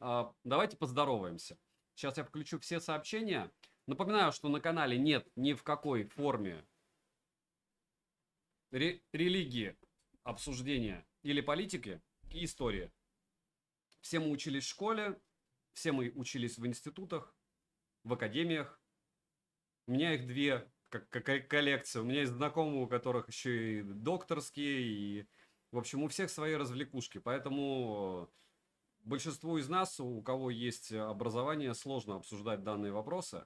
А, давайте поздороваемся. Сейчас я включу все сообщения. Напоминаю, что на канале нет ни в какой форме ре- религии, обсуждения или политики и истории. Все мы учились в школе, все мы учились в институтах, в академиях. У меня их две как, как коллекция. У меня есть знакомые, у которых еще и докторские, и, в общем, у всех свои развлекушки. Поэтому большинству из нас, у кого есть образование, сложно обсуждать данные вопросы.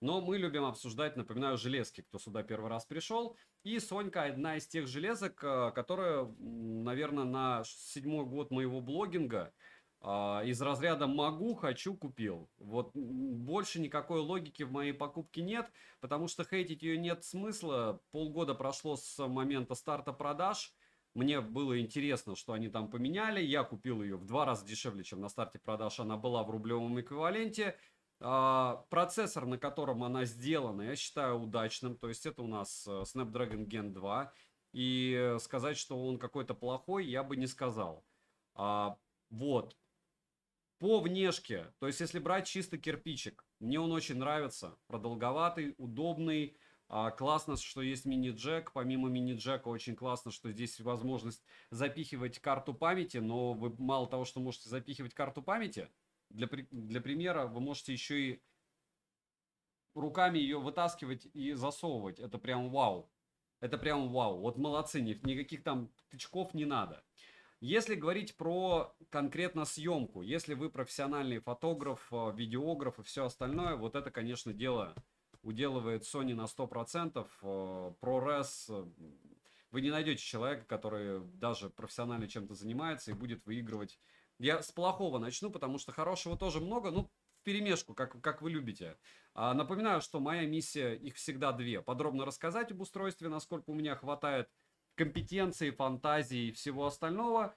Но мы любим обсуждать, напоминаю, железки, кто сюда первый раз пришел. И Сонька одна из тех железок, э, которая, наверное, на седьмой год моего блогинга а, из разряда могу, хочу, купил. Вот больше никакой логики в моей покупке нет, потому что хейтить ее нет смысла. Полгода прошло с момента старта продаж. Мне было интересно, что они там поменяли. Я купил ее в два раза дешевле, чем на старте продаж она была в рублевом эквиваленте. А, процессор, на котором она сделана, я считаю удачным. То есть это у нас э, Snapdragon Gen 2. И сказать, что он какой-то плохой, я бы не сказал. А, вот. По внешке, то есть если брать чисто кирпичик, мне он очень нравится. Продолговатый, удобный. А, классно, что есть мини-джек. Помимо мини-джека очень классно, что здесь возможность запихивать карту памяти, но вы мало того, что можете запихивать карту памяти, для, для примера вы можете еще и руками ее вытаскивать и засовывать. Это прям вау. Это прям вау. Вот молодцы, никаких там тычков не надо. Если говорить про конкретно съемку, если вы профессиональный фотограф, э, видеограф и все остальное, вот это, конечно, дело уделывает Sony на 100%. Э, ProRes вы не найдете человека, который даже профессионально чем-то занимается и будет выигрывать. Я с плохого начну, потому что хорошего тоже много, ну, в перемешку, как, как вы любите. А, напоминаю, что моя миссия, их всегда две. Подробно рассказать об устройстве, насколько у меня хватает компетенции, фантазии и всего остального.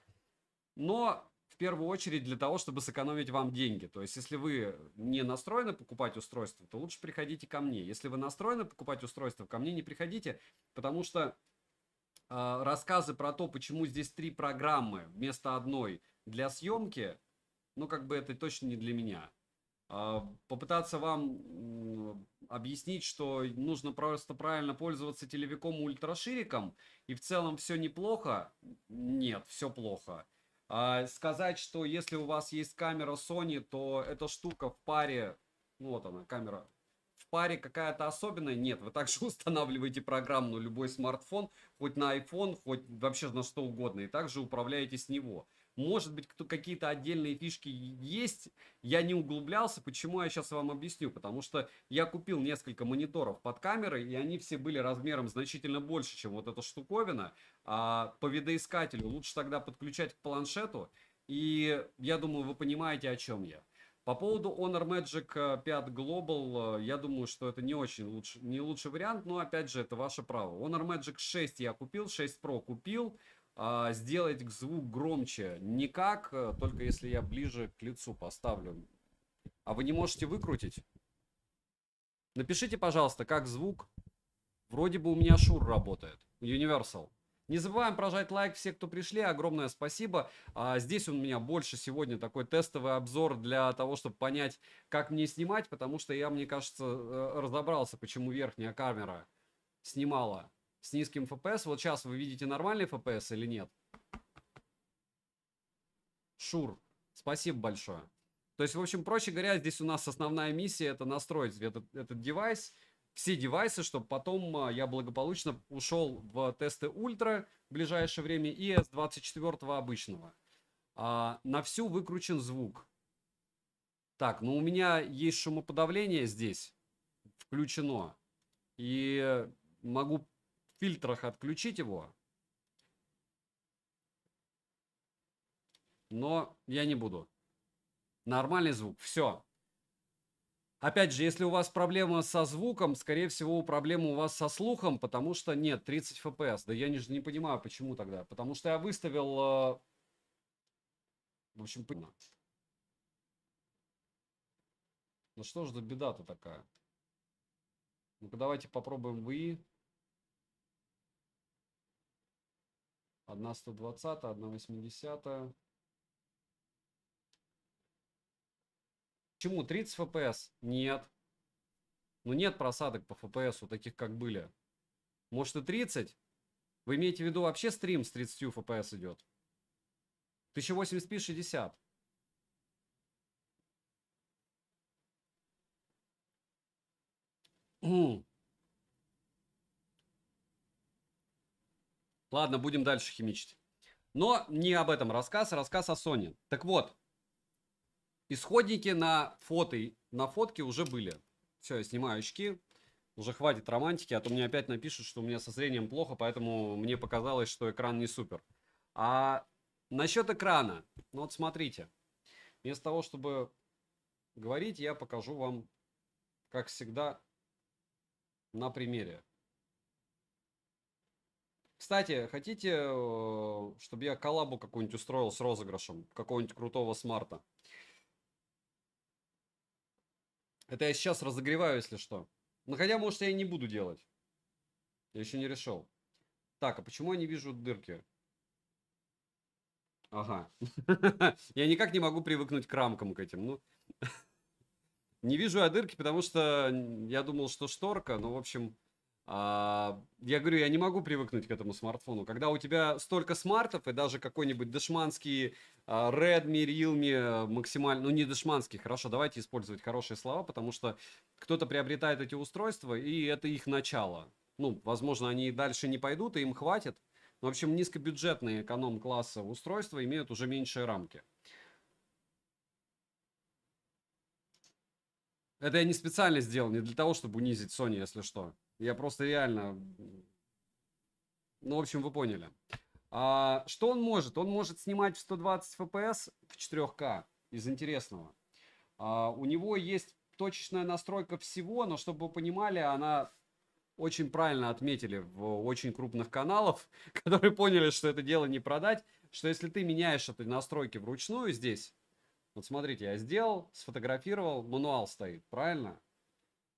Но первую очередь для того, чтобы сэкономить вам деньги. То есть, если вы не настроены покупать устройство, то лучше приходите ко мне. Если вы настроены покупать устройство, ко мне не приходите, потому что э, рассказы про то, почему здесь три программы вместо одной для съемки, ну, как бы это точно не для меня а, попытаться вам объяснить, что нужно просто правильно пользоваться телевиком ультрашириком, и в целом все неплохо, нет, все плохо. А, сказать, что если у вас есть камера Sony, то эта штука в паре, ну вот она, камера, в паре какая-то особенная, нет. Вы также устанавливаете программу на любой смартфон, хоть на iPhone, хоть вообще на что угодно, и также управляете с него. Может быть, кто какие-то отдельные фишки есть. Я не углублялся. Почему я сейчас вам объясню? Потому что я купил несколько мониторов под камеры, и они все были размером значительно больше, чем вот эта штуковина. А по видоискателю лучше тогда подключать к планшету. И я думаю, вы понимаете, о чем я. По поводу Honor Magic 5 э, Global, э, я думаю, что это не очень лучший, не лучший вариант, но опять же, это ваше право. Honor Magic 6 я купил, 6 Pro купил, а, сделать звук громче никак, э, только если я ближе к лицу поставлю. А вы не можете выкрутить? Напишите, пожалуйста, как звук. Вроде бы у меня шур работает. Universal. Не забываем прожать лайк, все, кто пришли, огромное спасибо. А, здесь у меня больше сегодня такой тестовый обзор для того, чтобы понять, как мне снимать, потому что я, мне кажется, э, разобрался, почему верхняя камера снимала с низким FPS. Вот сейчас вы видите нормальный FPS или нет? Шур, спасибо большое. То есть, в общем, проще говоря, здесь у нас основная миссия это настроить этот, этот девайс, все девайсы, чтобы потом а, я благополучно ушел в тесты ультра в ближайшее время и с 24 обычного. А, на всю выкручен звук. Так, ну у меня есть шумоподавление здесь включено. И могу фильтрах отключить его. Но я не буду. Нормальный звук. Все. Опять же, если у вас проблема со звуком, скорее всего, проблема у вас со слухом, потому что нет, 30 FPS. Да я не, не понимаю, почему тогда. Потому что я выставил... Э... В общем, понятно. Ну что ж за беда-то такая? Ну-ка давайте попробуем ВИ. Одна 120, одна 80. Почему 30 FPS? Нет. Ну нет просадок по фпс у таких как были. Может и 30? Вы имеете в виду вообще стрим с 30 FPS идет? 1080p 60. Mm. Ладно, будем дальше химичить. Но не об этом рассказ, а рассказ о Sony. Так вот, исходники на фото, на фотке уже были. Все, я снимаю очки. Уже хватит романтики, а то мне опять напишут, что у меня со зрением плохо, поэтому мне показалось, что экран не супер. А насчет экрана, ну вот смотрите. Вместо того, чтобы говорить, я покажу вам, как всегда, на примере. Кстати, хотите, э, чтобы я коллабу какую-нибудь устроил с розыгрышем какого-нибудь крутого смарта? Это я сейчас разогреваю, если что. Но ну, хотя, может, я и не буду делать. Я еще не решил. Так, а почему я не вижу дырки? Ага. Я никак не могу привыкнуть к рамкам к этим. Ну, не вижу я дырки, потому что я думал, что шторка, но, в общем, а, я говорю, я не могу привыкнуть к этому смартфону. Когда у тебя столько смартов, и даже какой-нибудь дешманский а, Redmi, Realme а, максимально... Ну, не дешманский, хорошо, давайте использовать хорошие слова, потому что кто-то приобретает эти устройства, и это их начало. Ну, возможно, они дальше не пойдут, и им хватит. Но, ну, в общем, низкобюджетные эконом-класса устройства имеют уже меньшие рамки. Это я не специально сделал, не для того, чтобы унизить Sony, если что. Я просто реально... Ну, в общем, вы поняли. А, что он может? Он может снимать в 120 FPS в 4К из интересного. А, у него есть точечная настройка всего, но чтобы вы понимали, она очень правильно отметили в очень крупных каналах, которые поняли, что это дело не продать, что если ты меняешь эти настройки вручную здесь, вот смотрите, я сделал, сфотографировал, мануал стоит, правильно?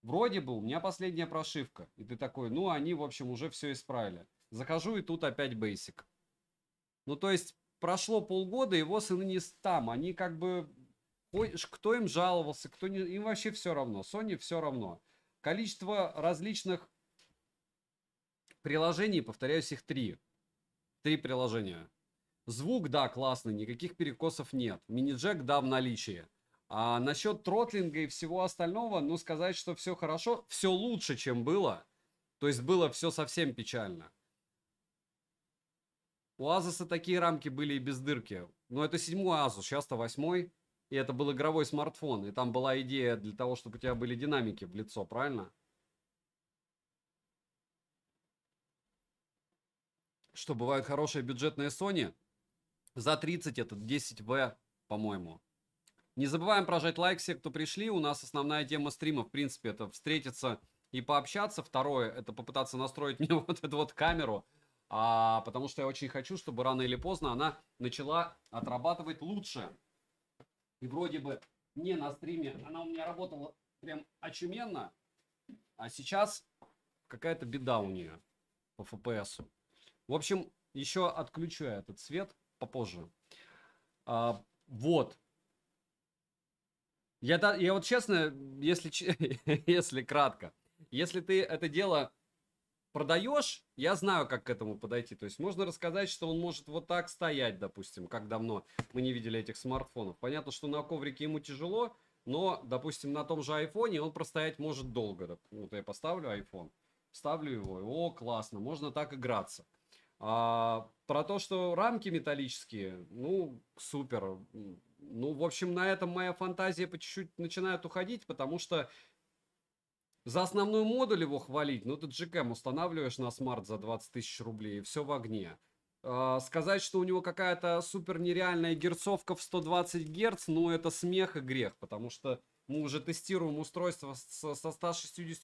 Вроде бы у меня последняя прошивка. И ты такой, ну они, в общем, уже все исправили. Захожу и тут опять Basic. Ну то есть прошло полгода, его сыны не там. Они как бы... Кто им жаловался, кто не... Им вообще все равно. Sony все равно. Количество различных приложений, повторяюсь, их три. Три приложения. Звук, да, классный, никаких перекосов нет. Мини-джек, да, в наличии. А насчет тротлинга и всего остального, ну, сказать, что все хорошо, все лучше, чем было. То есть было все совсем печально. У Азуса такие рамки были и без дырки. Но ну, это седьмой Азус, сейчас-то восьмой. И это был игровой смартфон. И там была идея для того, чтобы у тебя были динамики в лицо, правильно? Что бывают хорошие бюджетные Sony. За 30 это 10V, по-моему. Не забываем прожать лайк все, кто пришли. У нас основная тема стрима, в принципе, это встретиться и пообщаться. Второе, это попытаться настроить мне вот эту вот камеру, а, потому что я очень хочу, чтобы рано или поздно она начала отрабатывать лучше. И вроде бы не на стриме, она у меня работала прям очуменно, а сейчас какая-то беда у нее по FPS. В общем, еще отключу я этот свет попозже. А, вот. Я, да, я вот честно, если, если кратко, если ты это дело продаешь, я знаю, как к этому подойти. То есть можно рассказать, что он может вот так стоять, допустим, как давно мы не видели этих смартфонов. Понятно, что на коврике ему тяжело, но, допустим, на том же айфоне он простоять может долго. Вот я поставлю iPhone, ставлю его, о, классно, можно так играться. А, про то, что рамки металлические, ну, супер, ну, в общем, на этом моя фантазия по чуть-чуть начинает уходить, потому что за основную модуль его хвалить, ну, ты GCAM устанавливаешь на смарт за 20 тысяч рублей, и все в огне. А, сказать, что у него какая-то супер нереальная герцовка в 120 герц, ну это смех и грех, потому что мы уже тестируем устройство со 160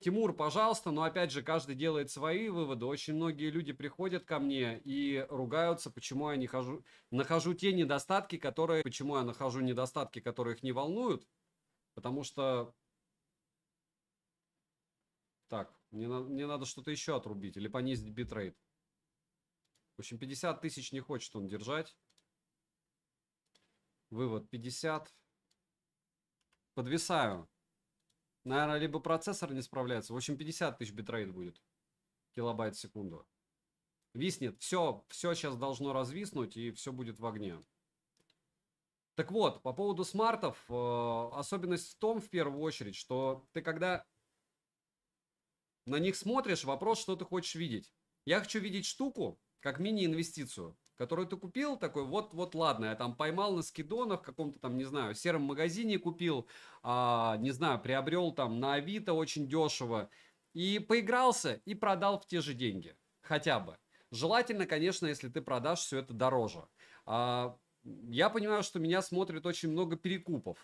Тимур, пожалуйста, но опять же, каждый делает свои выводы. Очень многие люди приходят ко мне и ругаются, почему я не хожу, нахожу те недостатки, которые, почему я нахожу недостатки, которые их не волнуют, потому что, так, мне, на... мне надо что-то еще отрубить или понизить битрейт. В общем, 50 тысяч не хочет он держать. Вывод 50. Подвисаю. Наверное, либо процессор не справляется. В общем, 50 тысяч битрейт будет. Килобайт в секунду. Виснет. Все, все сейчас должно развиснуть, и все будет в огне. Так вот, по поводу смартов, э, особенность в том, в первую очередь, что ты когда на них смотришь, вопрос, что ты хочешь видеть. Я хочу видеть штуку, как мини-инвестицию которую ты купил, такой, вот, вот, ладно, я там поймал на скидонах, каком-то там, не знаю, сером магазине купил, а, не знаю, приобрел там на Авито очень дешево, и поигрался, и продал в те же деньги, хотя бы. Желательно, конечно, если ты продашь все это дороже. А, я понимаю, что меня смотрит очень много перекупов.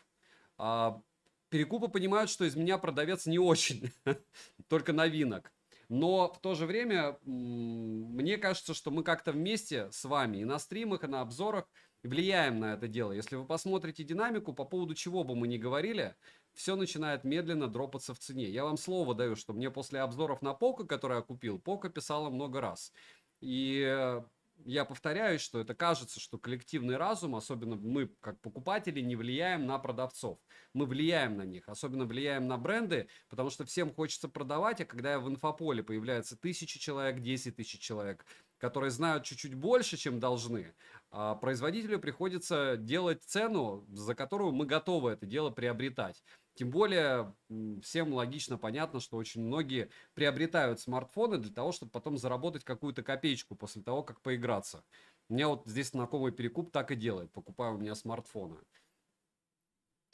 А, перекупы понимают, что из меня продавец не очень, только новинок. Но в то же время, мне кажется, что мы как-то вместе с вами и на стримах, и на обзорах влияем на это дело. Если вы посмотрите динамику, по поводу чего бы мы ни говорили, все начинает медленно дропаться в цене. Я вам слово даю, что мне после обзоров на Пока, который я купил, Пока писала много раз. И э, я повторяюсь, что это кажется, что коллективный разум, особенно мы как покупатели, не влияем на продавцов. Мы влияем на них, особенно влияем на бренды, потому что всем хочется продавать, а когда в инфополе появляется тысячи человек, 10 тысяч человек, которые знают чуть-чуть больше, чем должны, а производителю приходится делать цену, за которую мы готовы это дело приобретать. Тем более, всем логично понятно, что очень многие приобретают смартфоны для того, чтобы потом заработать какую-то копеечку после того, как поиграться. У меня вот здесь знакомый перекуп так и делает, покупая у меня смартфоны.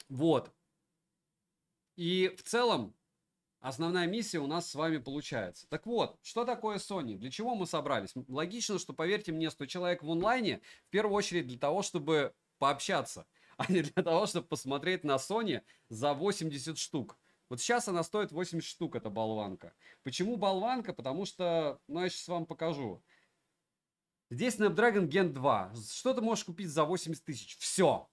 Вот. И в целом основная миссия у нас с вами получается. Так вот, что такое Sony? Для чего мы собрались? Логично, что, поверьте мне, 100 человек в онлайне, в первую очередь для того, чтобы пообщаться а не для того, чтобы посмотреть на Sony за 80 штук. Вот сейчас она стоит 80 штук, эта болванка. Почему болванка? Потому что, ну, я сейчас вам покажу. Здесь Snapdragon Gen 2. Что ты можешь купить за 80 тысяч? Все.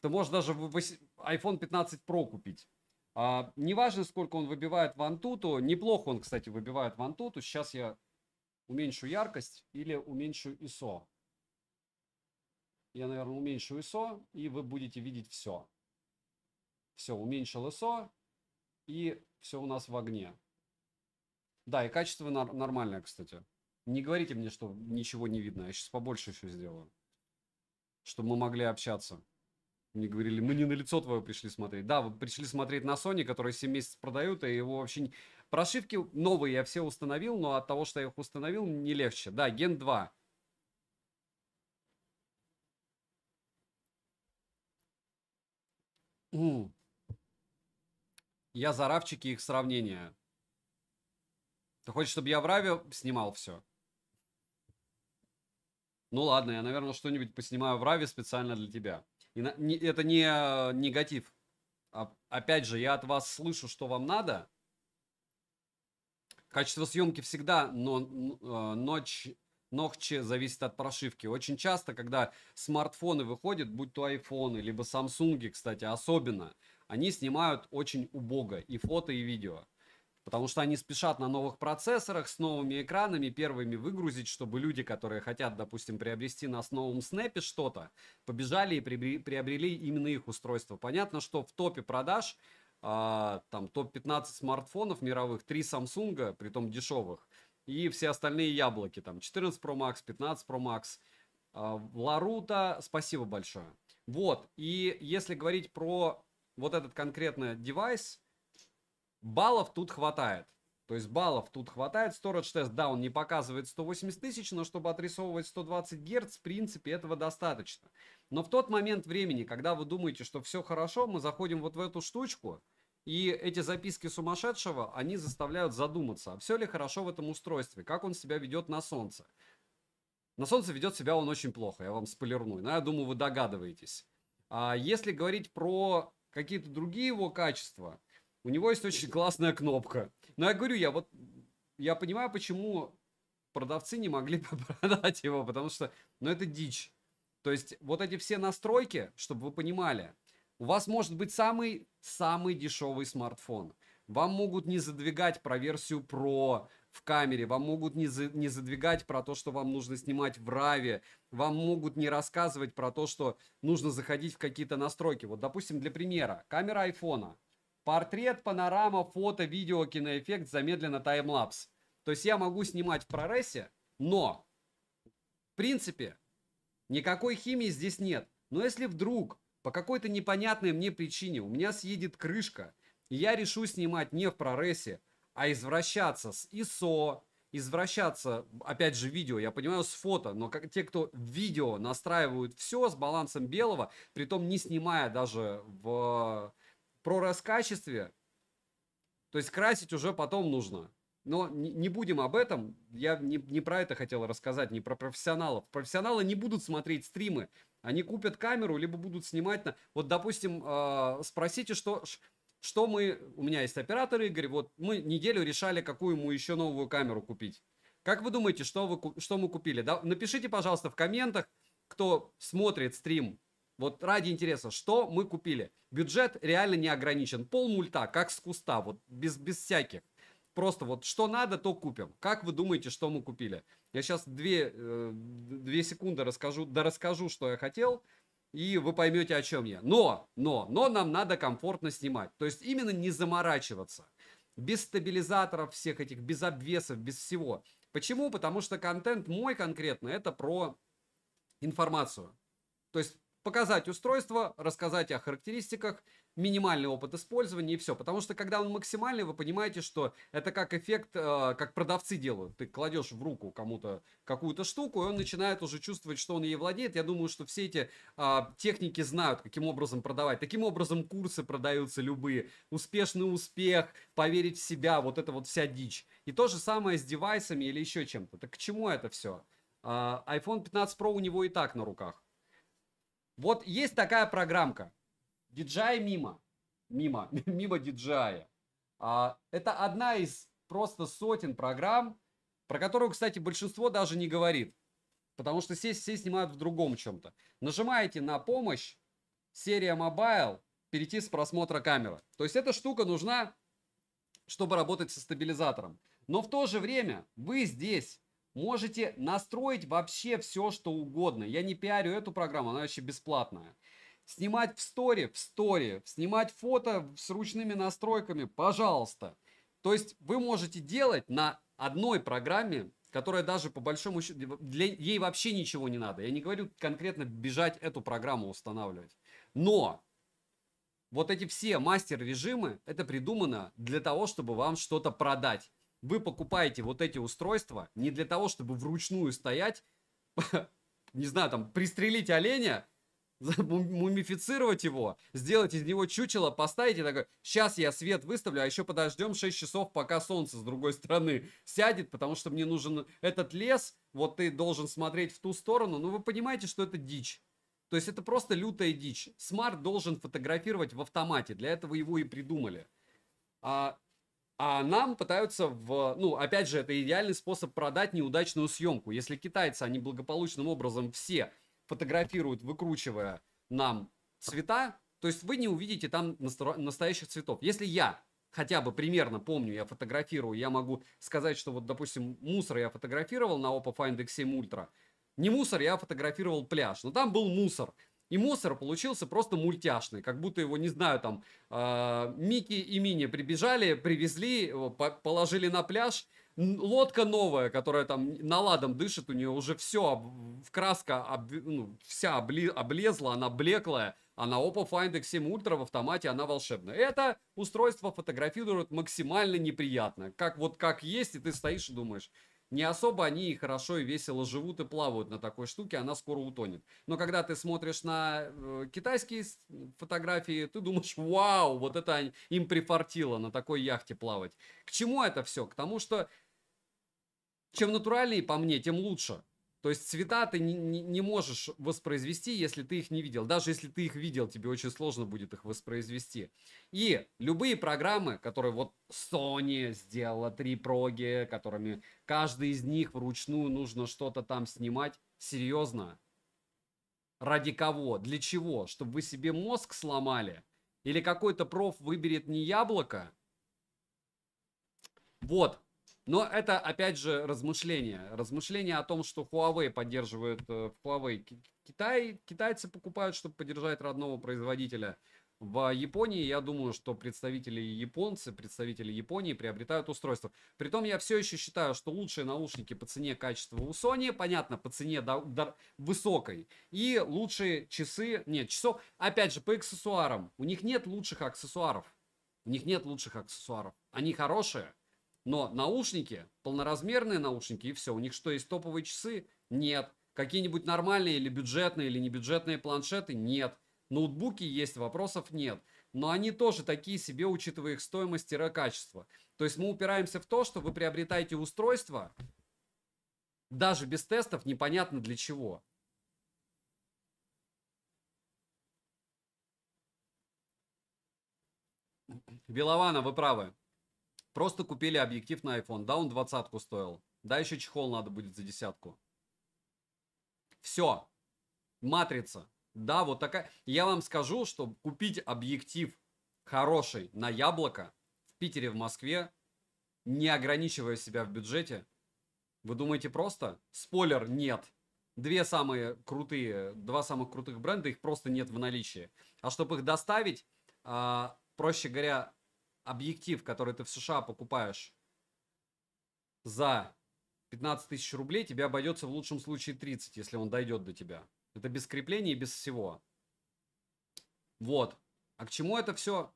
Ты можешь даже iPhone 15 Pro купить. А, неважно, сколько он выбивает в Antutu. Неплохо он, кстати, выбивает в Antutu. Сейчас я уменьшу яркость или уменьшу ISO. Я, наверное, уменьшу ISO, и вы будете видеть все. Все, уменьшил ISO, и все у нас в огне. Да, и качество нормальное, кстати. Не говорите мне, что ничего не видно. Я сейчас побольше еще сделаю. Чтобы мы могли общаться. Мне говорили, мы не на лицо твое пришли смотреть. Да, вы пришли смотреть на Sony, который 7 месяцев продают, и его вообще... Не... Прошивки новые я все установил, но от того, что я их установил, не легче. Да, Gen 2. Я за равчики их сравнения. Ты хочешь, чтобы я в Раве снимал все? Ну ладно, я, наверное, что-нибудь поснимаю в Раве специально для тебя. И на... не, это не э, негатив. А, опять же, я от вас слышу, что вам надо. Качество съемки всегда, но э, ночь Ногче зависит от прошивки. Очень часто, когда смартфоны выходят, будь то айфоны, либо Samsung, кстати, особенно, они снимают очень убого и фото, и видео. Потому что они спешат на новых процессорах с новыми экранами первыми выгрузить, чтобы люди, которые хотят, допустим, приобрести на новом снэпе что-то, побежали и приобрели именно их устройство. Понятно, что в топе продаж, э, там топ-15 смартфонов мировых, 3 Samsung, том дешевых, и все остальные яблоки, там 14 Pro Max, 15 Pro Max. А, Ларута, спасибо большое. Вот, и если говорить про вот этот конкретно девайс, баллов тут хватает. То есть баллов тут хватает. Storage Test, да, он не показывает 180 тысяч, но чтобы отрисовывать 120 Гц, в принципе, этого достаточно. Но в тот момент времени, когда вы думаете, что все хорошо, мы заходим вот в эту штучку – и эти записки сумасшедшего, они заставляют задуматься, а все ли хорошо в этом устройстве, как он себя ведет на солнце. На солнце ведет себя он очень плохо, я вам спойлерную. Но я думаю, вы догадываетесь. А если говорить про какие-то другие его качества, у него есть очень классная кнопка. Но я говорю, я вот я понимаю, почему продавцы не могли продать его, потому что, ну, это дичь. То есть вот эти все настройки, чтобы вы понимали, у вас может быть самый-самый дешевый смартфон. Вам могут не задвигать про версию Pro в камере, вам могут не, за, не задвигать про то, что вам нужно снимать в раве, вам могут не рассказывать про то, что нужно заходить в какие-то настройки. Вот, допустим, для примера, камера айфона, портрет, панорама, фото, видео, киноэффект, замедленно таймлапс. То есть я могу снимать в прорессе, но, в принципе, никакой химии здесь нет. Но если вдруг по какой-то непонятной мне причине у меня съедет крышка, и я решу снимать не в проресе, а извращаться с ISO, извращаться, опять же, видео, я понимаю, с фото, но как те, кто видео настраивают все с балансом белого, притом не снимая даже в ProRes качестве, то есть красить уже потом нужно. Но не, не будем об этом, я не, не про это хотел рассказать, не про профессионалов. Профессионалы не будут смотреть стримы, они купят камеру, либо будут снимать на... Вот, допустим, э, спросите, что, что мы... У меня есть оператор Игорь, вот мы неделю решали, какую ему еще новую камеру купить. Как вы думаете, что, вы, что мы купили? Да, напишите, пожалуйста, в комментах, кто смотрит стрим. Вот ради интереса, что мы купили. Бюджет реально не ограничен. Пол мульта, как с куста, вот без, без всяких просто вот что надо, то купим. Как вы думаете, что мы купили? Я сейчас две, э, две секунды расскажу, да расскажу, что я хотел, и вы поймете, о чем я. Но, но, но нам надо комфортно снимать. То есть именно не заморачиваться. Без стабилизаторов всех этих, без обвесов, без всего. Почему? Потому что контент мой конкретно, это про информацию. То есть показать устройство, рассказать о характеристиках, минимальный опыт использования и все. Потому что когда он максимальный, вы понимаете, что это как эффект, э, как продавцы делают. Ты кладешь в руку кому-то какую-то штуку, и он начинает уже чувствовать, что он ей владеет. Я думаю, что все эти э, техники знают, каким образом продавать. Таким образом курсы продаются любые. Успешный успех, поверить в себя, вот это вот вся дичь. И то же самое с девайсами или еще чем-то. Так к чему это все? Э, а, iPhone 15 Pro у него и так на руках вот есть такая программка. DJI мимо, мимо, мимо DJI. А, это одна из просто сотен программ, про которую, кстати, большинство даже не говорит. Потому что все, все снимают в другом чем-то. Нажимаете на помощь, серия Mobile, перейти с просмотра камеры. То есть эта штука нужна, чтобы работать со стабилизатором. Но в то же время вы здесь Можете настроить вообще все, что угодно. Я не пиарю эту программу, она вообще бесплатная. Снимать в сторе, в сторе. Снимать фото с ручными настройками, пожалуйста. То есть вы можете делать на одной программе, которая даже по большому счету, для, ей вообще ничего не надо. Я не говорю конкретно бежать эту программу устанавливать. Но вот эти все мастер-режимы, это придумано для того, чтобы вам что-то продать вы покупаете вот эти устройства не для того, чтобы вручную стоять, не знаю, там, пристрелить оленя, мумифицировать его, сделать из него чучело, поставить и такой, сейчас я свет выставлю, а еще подождем 6 часов, пока солнце с другой стороны сядет, потому что мне нужен этот лес, вот ты должен смотреть в ту сторону, но ну, вы понимаете, что это дичь. То есть это просто лютая дичь. Смарт должен фотографировать в автомате, для этого его и придумали. А а нам пытаются в... Ну, опять же, это идеальный способ продать неудачную съемку. Если китайцы, они благополучным образом все фотографируют, выкручивая нам цвета, то есть вы не увидите там настоящих цветов. Если я хотя бы примерно помню, я фотографирую, я могу сказать, что вот, допустим, мусор я фотографировал на Oppo Find X7 Ultra. Не мусор, я фотографировал пляж, но там был мусор. И мусор получился просто мультяшный, как будто его, не знаю, там, э, Микки и Мини прибежали, привезли, по положили на пляж. Лодка новая, которая там наладом дышит, у нее уже все, в краска об, ну, вся обли, облезла, она блеклая. А на Oppo Find X7 Ultra в автомате она волшебная. Это устройство фотографирует максимально неприятно. Как вот как есть, и ты стоишь и думаешь, не особо они и хорошо и весело живут и плавают на такой штуке, она скоро утонет. Но когда ты смотришь на э, китайские фотографии, ты думаешь, вау, вот это им прифартило на такой яхте плавать. К чему это все? К тому, что чем натуральнее, по мне, тем лучше. То есть цвета ты не, не, не можешь воспроизвести, если ты их не видел. Даже если ты их видел, тебе очень сложно будет их воспроизвести. И любые программы, которые вот Sony сделала, три проги, которыми каждый из них вручную нужно что-то там снимать, серьезно. Ради кого? Для чего? Чтобы вы себе мозг сломали? Или какой-то проф выберет не яблоко? Вот, но это, опять же, размышления. Размышления о том, что Huawei поддерживает в э, Huawei Китай. Китайцы покупают, чтобы поддержать родного производителя. В Японии, я думаю, что представители японцы, представители Японии приобретают устройство. Притом я все еще считаю, что лучшие наушники по цене качества у Sony, понятно, по цене до, до, высокой. И лучшие часы, нет, часов, опять же, по аксессуарам. У них нет лучших аксессуаров. У них нет лучших аксессуаров. Они хорошие, но наушники, полноразмерные наушники, и все. У них что, есть топовые часы? Нет. Какие-нибудь нормальные или бюджетные, или небюджетные планшеты? Нет. Ноутбуки есть, вопросов нет. Но они тоже такие себе, учитывая их стоимость и качество. То есть мы упираемся в то, что вы приобретаете устройство, даже без тестов, непонятно для чего. Белована, вы правы. Просто купили объектив на iPhone. Да, он двадцатку стоил. Да, еще чехол надо будет за десятку. Все. Матрица. Да, вот такая. Я вам скажу, что купить объектив хороший на яблоко в Питере, в Москве, не ограничивая себя в бюджете, вы думаете просто? Спойлер, нет. Две самые крутые, два самых крутых бренда, их просто нет в наличии. А чтобы их доставить, а, проще говоря, объектив, который ты в США покупаешь за 15 тысяч рублей, тебе обойдется в лучшем случае 30, если он дойдет до тебя. Это без крепления и без всего. Вот. А к чему это все?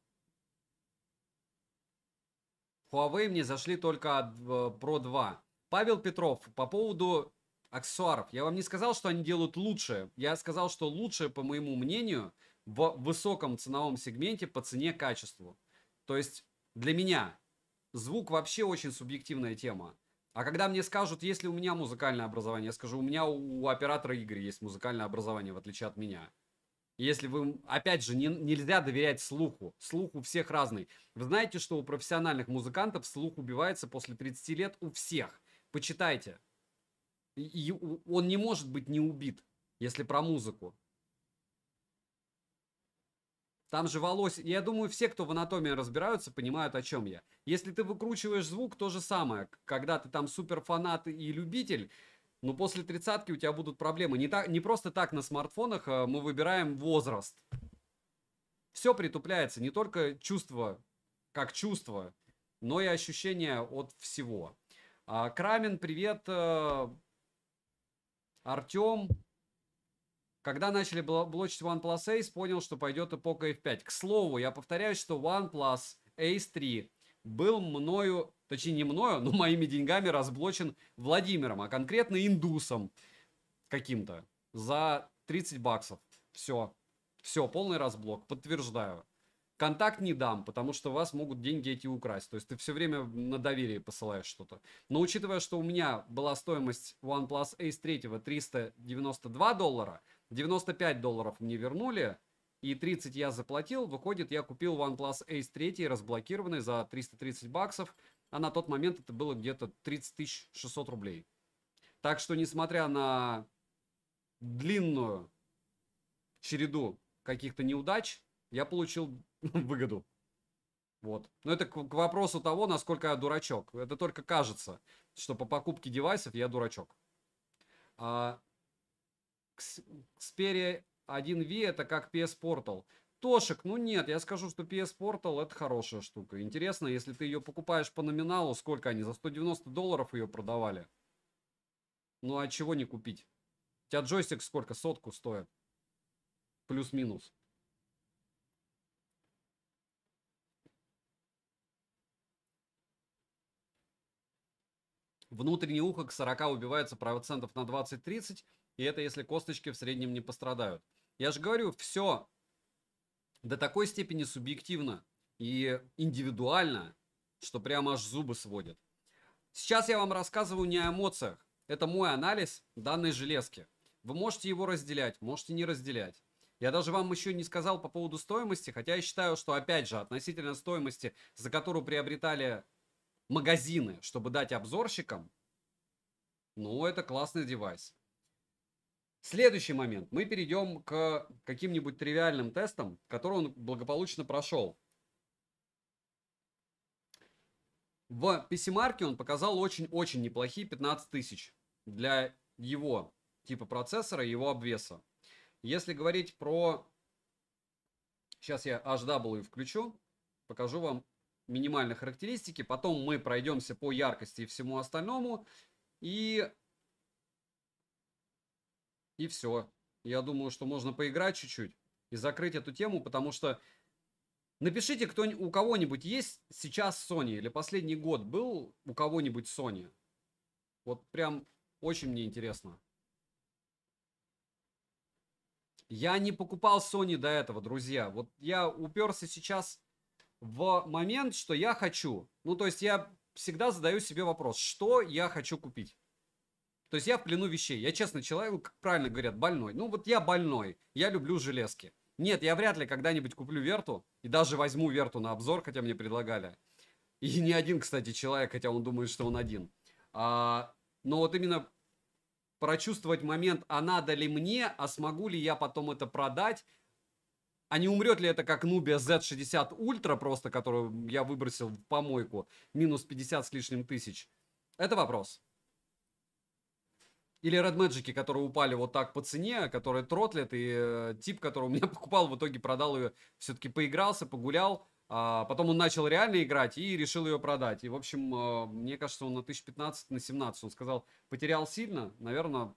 Huawei мне зашли только от э, Pro 2. Павел Петров, по поводу аксессуаров. Я вам не сказал, что они делают лучше. Я сказал, что лучше, по моему мнению, в высоком ценовом сегменте по цене качеству. То есть для меня звук вообще очень субъективная тема. А когда мне скажут, если у меня музыкальное образование, я скажу, у меня у, у оператора игры есть музыкальное образование, в отличие от меня. Если вы, опять же, не, нельзя доверять слуху. Слух у всех разный. Вы знаете, что у профессиональных музыкантов слух убивается после 30 лет у всех. Почитайте. И, и он не может быть не убит, если про музыку. Там же волос... Я думаю, все, кто в анатомии разбираются, понимают, о чем я. Если ты выкручиваешь звук, то же самое. Когда ты там суперфанат и любитель, но ну, после тридцатки у тебя будут проблемы. Не, так, не просто так на смартфонах а, мы выбираем возраст. Все притупляется, не только чувство как чувство, но и ощущение от всего. А, Крамин, привет. Э, Артем, когда начали блочить OnePlus Ace, понял, что пойдет эпоха F5. К слову, я повторяю, что OnePlus Ace 3 был мною, точнее не мною, но моими деньгами разблочен Владимиром, а конкретно индусом каким-то за 30 баксов. Все, все, полный разблок, подтверждаю. Контакт не дам, потому что вас могут деньги эти украсть. То есть ты все время на доверие посылаешь что-то. Но учитывая, что у меня была стоимость OnePlus Ace 3 392 доллара, 95 долларов мне вернули, и 30 я заплатил. Выходит, я купил OnePlus Ace 3 разблокированный за 330 баксов, а на тот момент это было где-то 30 600 рублей. Так что, несмотря на длинную череду каких-то неудач, я получил выгоду. Вот. Но это к, вопросу того, насколько я дурачок. Это только кажется, что по покупке девайсов я дурачок. А, Xperia 1V это как PS Portal. Тошек, ну нет, я скажу, что PS Portal это хорошая штука. Интересно, если ты ее покупаешь по номиналу, сколько они за 190 долларов ее продавали? Ну а чего не купить? У тебя джойстик сколько? Сотку стоит. Плюс-минус. Внутреннее ухо к 40 убивается процентов на 20-30. И это если косточки в среднем не пострадают. Я же говорю, все до такой степени субъективно и индивидуально, что прямо аж зубы сводят. Сейчас я вам рассказываю не о эмоциях. Это мой анализ данной железки. Вы можете его разделять, можете не разделять. Я даже вам еще не сказал по поводу стоимости, хотя я считаю, что опять же относительно стоимости, за которую приобретали магазины, чтобы дать обзорщикам, ну это классный девайс. Следующий момент. Мы перейдем к каким-нибудь тривиальным тестам, которые он благополучно прошел. В PC-марке он показал очень-очень неплохие 15 тысяч для его типа процессора и его обвеса. Если говорить про... Сейчас я HW включу, покажу вам минимальные характеристики, потом мы пройдемся по яркости и всему остальному, и и все. Я думаю, что можно поиграть чуть-чуть и закрыть эту тему, потому что напишите, кто, у кого-нибудь есть сейчас Sony или последний год был у кого-нибудь Sony. Вот прям очень мне интересно. Я не покупал Sony до этого, друзья. Вот я уперся сейчас в момент, что я хочу. Ну, то есть я всегда задаю себе вопрос, что я хочу купить. То есть я в плену вещей. Я честно человек, как правильно говорят, больной. Ну вот я больной, я люблю железки. Нет, я вряд ли когда-нибудь куплю верту и даже возьму верту на обзор, хотя мне предлагали. И не один, кстати, человек, хотя он думает, что он один. А, но вот именно прочувствовать момент, а надо ли мне, а смогу ли я потом это продать, а не умрет ли это как Nubia Z60 Ultra просто, которую я выбросил в помойку, минус 50 с лишним тысяч? Это вопрос. Или Red Magic, которые упали вот так по цене, которые тротлят, и э, тип, который у меня покупал, в итоге продал ее, все-таки поигрался, погулял, а потом он начал реально играть и решил ее продать. И, в общем, э, мне кажется, он на 1015, на 17, он сказал, потерял сильно, наверное,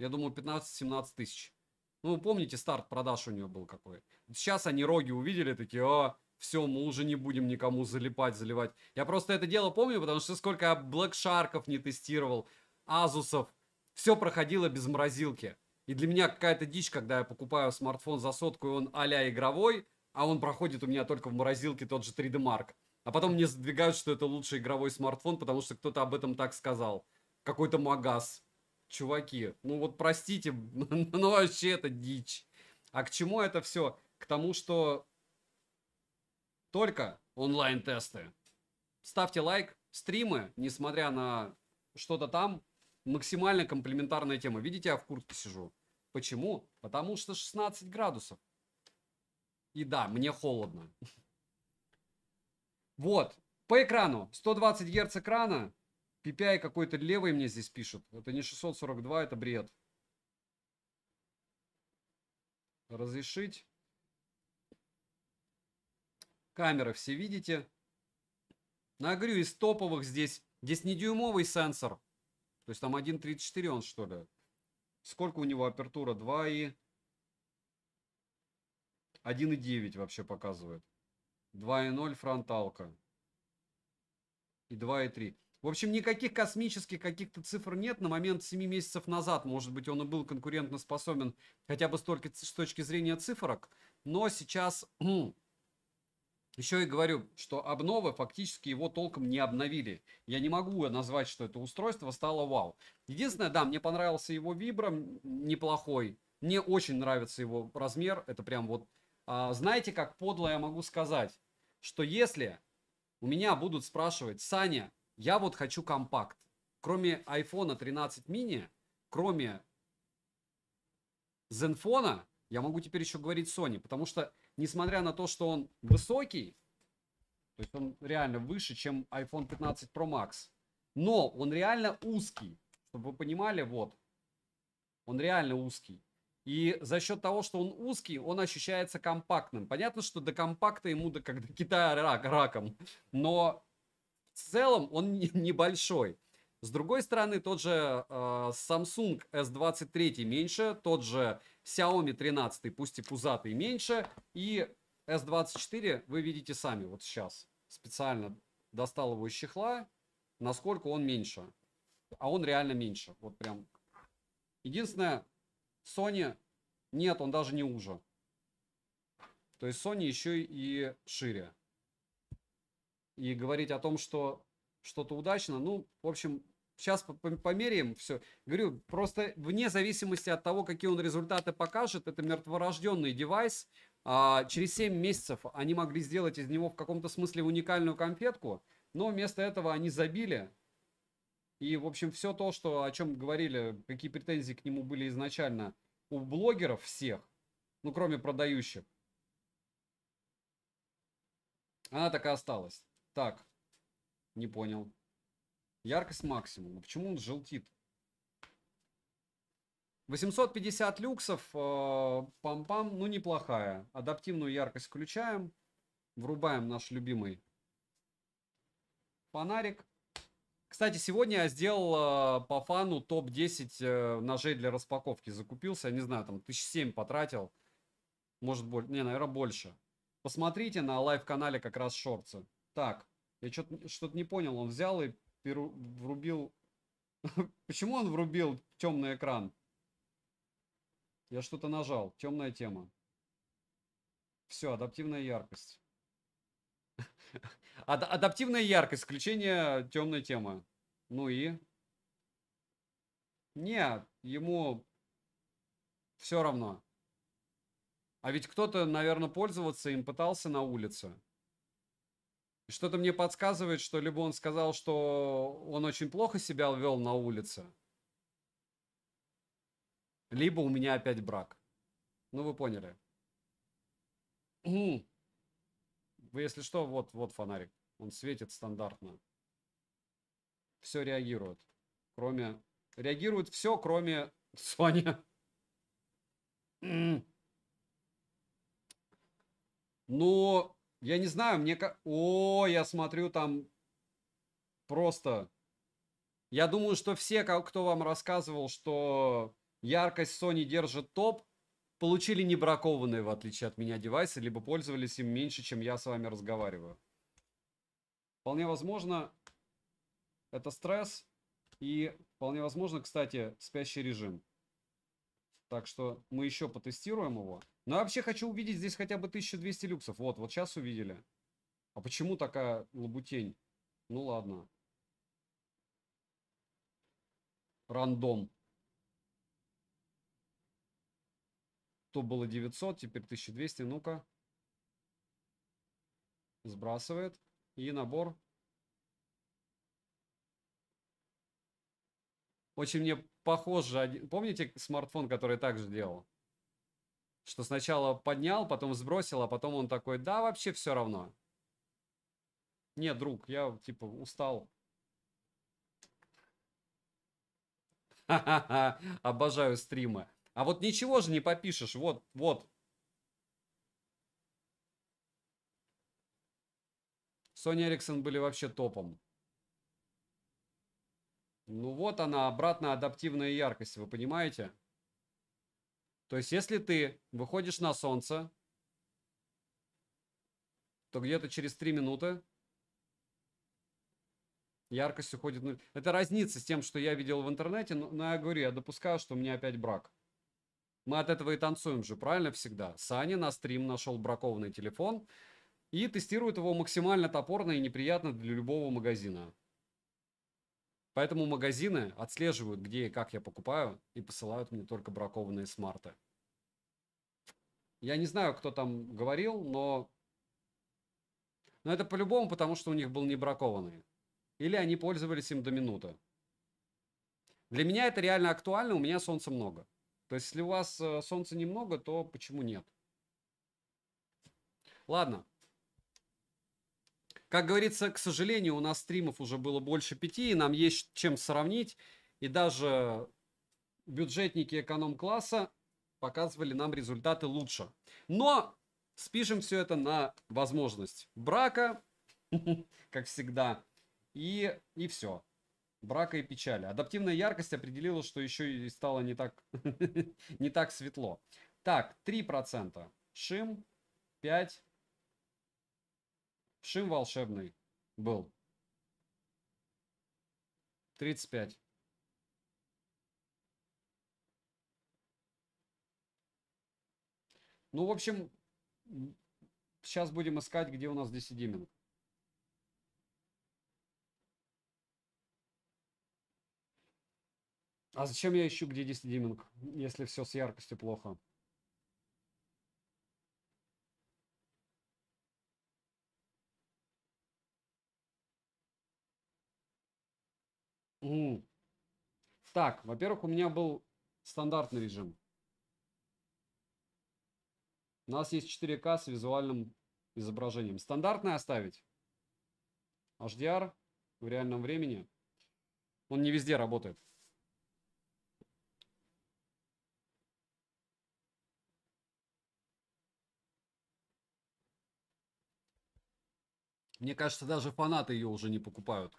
я думаю, 15-17 тысяч. Ну, помните, старт продаж у нее был какой. Сейчас они роги увидели, такие, о, «А, все, мы уже не будем никому залипать, заливать. Я просто это дело помню, потому что сколько я Black Shark'ов не тестировал, Азусов, все проходило без морозилки. И для меня какая-то дичь, когда я покупаю смартфон за сотку, и он а игровой, а он проходит у меня только в морозилке тот же 3D Mark. А потом мне задвигают, что это лучший игровой смартфон, потому что кто-то об этом так сказал. Какой-то магаз. Чуваки, ну вот простите, но ну вообще это дичь. А к чему это все? К тому, что только онлайн-тесты. Ставьте лайк, стримы, несмотря на что-то там, максимально комплементарная тема. Видите, я в куртке сижу. Почему? Потому что 16 градусов. И да, мне холодно. Вот, по экрану. 120 Гц экрана. PPI какой-то левый мне здесь пишут. Это не 642, это бред. Разрешить. Камеры все видите. Но я говорю, из топовых здесь, здесь не дюймовый сенсор, то есть там 1.34 он что ли? Сколько у него апертура? 2 и... 1.9 вообще показывает. 2.0 фронталка. И 2.3. В общем, никаких космических каких-то цифр нет. На момент 7 месяцев назад, может быть, он и был конкурентно способен хотя бы столько с точки зрения цифрок. Но сейчас ну, еще и говорю, что обновы фактически его толком не обновили. Я не могу назвать, что это устройство стало вау. Единственное, да, мне понравился его вибра, неплохой. Мне очень нравится его размер. Это прям вот... А, знаете, как подло я могу сказать, что если у меня будут спрашивать, Саня, я вот хочу компакт. Кроме iPhone 13 мини, кроме Zenfone, я могу теперь еще говорить Sony, потому что несмотря на то, что он высокий, то есть он реально выше, чем iPhone 15 Pro Max, но он реально узкий, чтобы вы понимали, вот, он реально узкий. И за счет того, что он узкий, он ощущается компактным. Понятно, что до компакта ему, до, как до Китая, рак, раком. Но в целом он небольшой. С другой стороны, тот же э, Samsung S23 меньше, тот же Xiaomi 13, пусть и пузатый, меньше. И S24 вы видите сами вот сейчас. Специально достал его из чехла, насколько он меньше. А он реально меньше. Вот прям. Единственное, Sony нет, он даже не уже. То есть Sony еще и шире. И говорить о том, что что-то удачно, ну, в общем, Сейчас померяем все. Говорю, просто вне зависимости от того, какие он результаты покажет, это мертворожденный девайс. А, через 7 месяцев они могли сделать из него в каком-то смысле уникальную конфетку, но вместо этого они забили. И, в общем, все то, что, о чем говорили, какие претензии к нему были изначально у блогеров всех, ну, кроме продающих, она так и осталась. Так, не понял. Яркость максимум. Почему он желтит? 850 люксов, э, пам-пам, ну неплохая. Адаптивную яркость включаем. Врубаем наш любимый фонарик. Кстати, сегодня я сделал э, по фану топ-10 э, ножей для распаковки. Закупился, я не знаю, там тысяч семь потратил. Может больше, не, наверное, больше. Посмотрите на лайв-канале как раз шорцы. Так, я что-то что не понял, он взял и перу... врубил... Почему он врубил темный экран? Я что-то нажал. Темная тема. Все, адаптивная яркость. Ад адаптивная яркость, включение темной темы. Ну и? Нет. ему все равно. А ведь кто-то, наверное, пользоваться им пытался на улице. Что-то мне подсказывает, что либо он сказал, что он очень плохо себя вел на улице, либо у меня опять брак. Ну, вы поняли. Вы, если что, вот, вот фонарик. Он светит стандартно. Все реагирует. Кроме... Реагирует все, кроме Соня. Ну, я не знаю, мне как... О, я смотрю там просто... Я думаю, что все, кто вам рассказывал, что яркость Sony держит топ, получили не бракованные, в отличие от меня, девайсы, либо пользовались им меньше, чем я с вами разговариваю. Вполне возможно, это стресс. И вполне возможно, кстати, спящий режим. Так что мы еще потестируем его. Но я вообще хочу увидеть здесь хотя бы 1200 люксов. Вот, вот сейчас увидели. А почему такая лабутень? Ну ладно. Рандом. То было 900, теперь 1200. Ну-ка. Сбрасывает. И набор. Очень мне похоже, Помните смартфон, который также делал? Что сначала поднял, потом сбросил, а потом он такой, да, вообще все равно. нет друг, я типа устал. Ха-ха-ха, обожаю стримы. А вот ничего же не попишешь, вот, вот. Sony Ericsson были вообще топом. Ну вот она, обратно адаптивная яркость, вы понимаете? То есть, если ты выходишь на солнце, то где-то через 3 минуты яркость уходит. Это разница с тем, что я видел в интернете, но, но я говорю, я допускаю, что у меня опять брак. Мы от этого и танцуем же, правильно всегда. Саня на стрим нашел бракованный телефон и тестирует его максимально топорно и неприятно для любого магазина. Поэтому магазины отслеживают, где и как я покупаю, и посылают мне только бракованные смарты. Я не знаю, кто там говорил, но... Но это по-любому, потому что у них был не бракованный. Или они пользовались им до минуты. Для меня это реально актуально, у меня солнца много. То есть, если у вас э, солнца немного, то почему нет? Ладно. Как говорится, к сожалению, у нас стримов уже было больше пяти, и нам есть чем сравнить. И даже бюджетники эконом-класса показывали нам результаты лучше. Но спишем все это на возможность брака, как всегда, и, и все. Брака и печали. Адаптивная яркость определила, что еще и стало не так, не так светло. Так, 3%. Шим, 5. Шим волшебный был. 35. Ну, в общем, сейчас будем искать, где у нас Десидименко. А зачем я ищу, где Десидименко, если все с яркостью плохо? Так, во-первых, у меня был стандартный режим. У нас есть 4К с визуальным изображением. Стандартное оставить. HDR в реальном времени. Он не везде работает. Мне кажется, даже фанаты ее уже не покупают.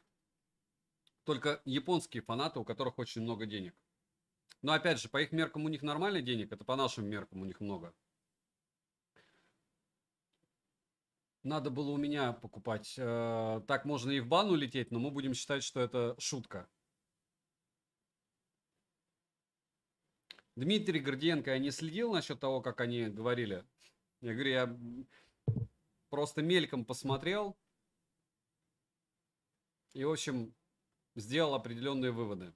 Только японские фанаты, у которых очень много денег. Но опять же, по их меркам у них нормально денег, это по нашим меркам у них много. Надо было у меня покупать. Э, так можно и в бан лететь, но мы будем считать, что это шутка. Дмитрий Горденко, я не следил насчет того, как они говорили. Я говорю, я просто мельком посмотрел. И, в общем, сделал определенные выводы.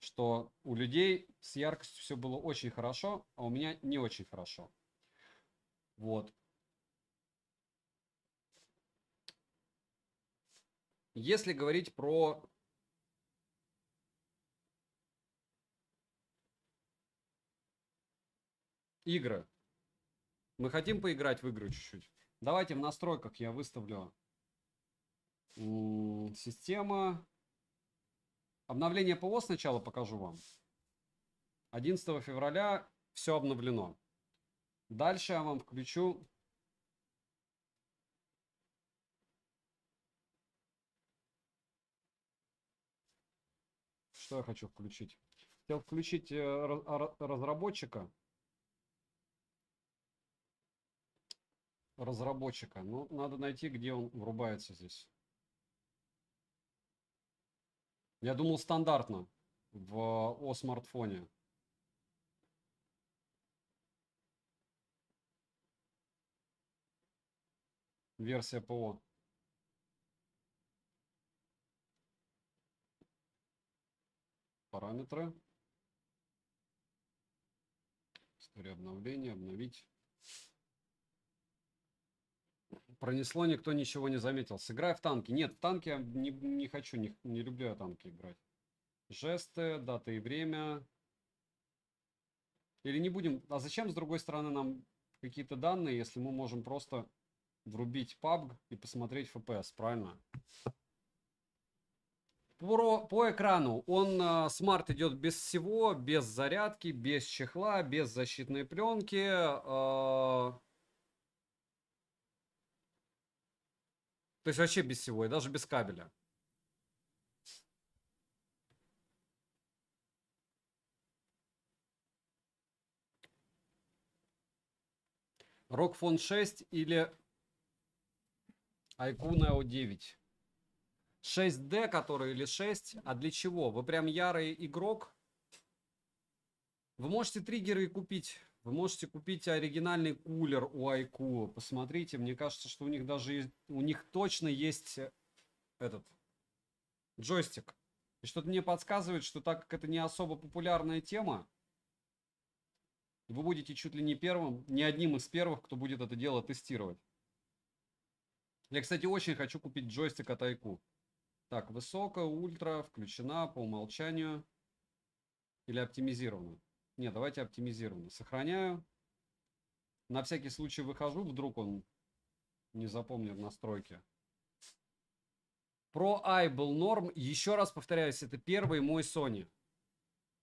Что у людей с яркостью все было очень хорошо, а у меня не очень хорошо. Вот. Если говорить про игры, мы хотим поиграть в игры чуть-чуть. Давайте в настройках я выставлю система. Обновление ПО сначала покажу вам. 11 февраля все обновлено. Дальше я вам включу Что я хочу включить? Хотел включить э, а, разработчика. Разработчика. Но ну, надо найти, где он врубается здесь. Я думал стандартно в о смартфоне. Версия ПО. параметры. История обновления, обновить. Пронесло, никто ничего не заметил. Сыграй в танки. Нет, в танки я не, не хочу, не, не люблю я танки играть. Жесты, дата и время. Или не будем... А зачем, с другой стороны, нам какие-то данные, если мы можем просто врубить PUBG и посмотреть FPS, правильно? По, по экрану он э, смарт идет без всего, без зарядки, без чехла, без защитной пленки. Э, то есть вообще без всего и даже без кабеля. Rock Phone 6 или Icon AO9. 6D, который или 6, а для чего? Вы прям ярый игрок? Вы можете триггеры купить. Вы можете купить оригинальный кулер у Айку. Посмотрите, мне кажется, что у них даже есть, у них точно есть э, этот джойстик. И что-то мне подсказывает, что так как это не особо популярная тема, вы будете чуть ли не первым, не одним из первых, кто будет это дело тестировать. Я, кстати, очень хочу купить джойстик от Айку. Так, высоко, ультра, включена по умолчанию. Или оптимизирована? Не, давайте оптимизировано. Сохраняю. На всякий случай выхожу, вдруг он не запомнил настройки. Про i был норм. Еще раз повторяюсь, это первый мой Sony.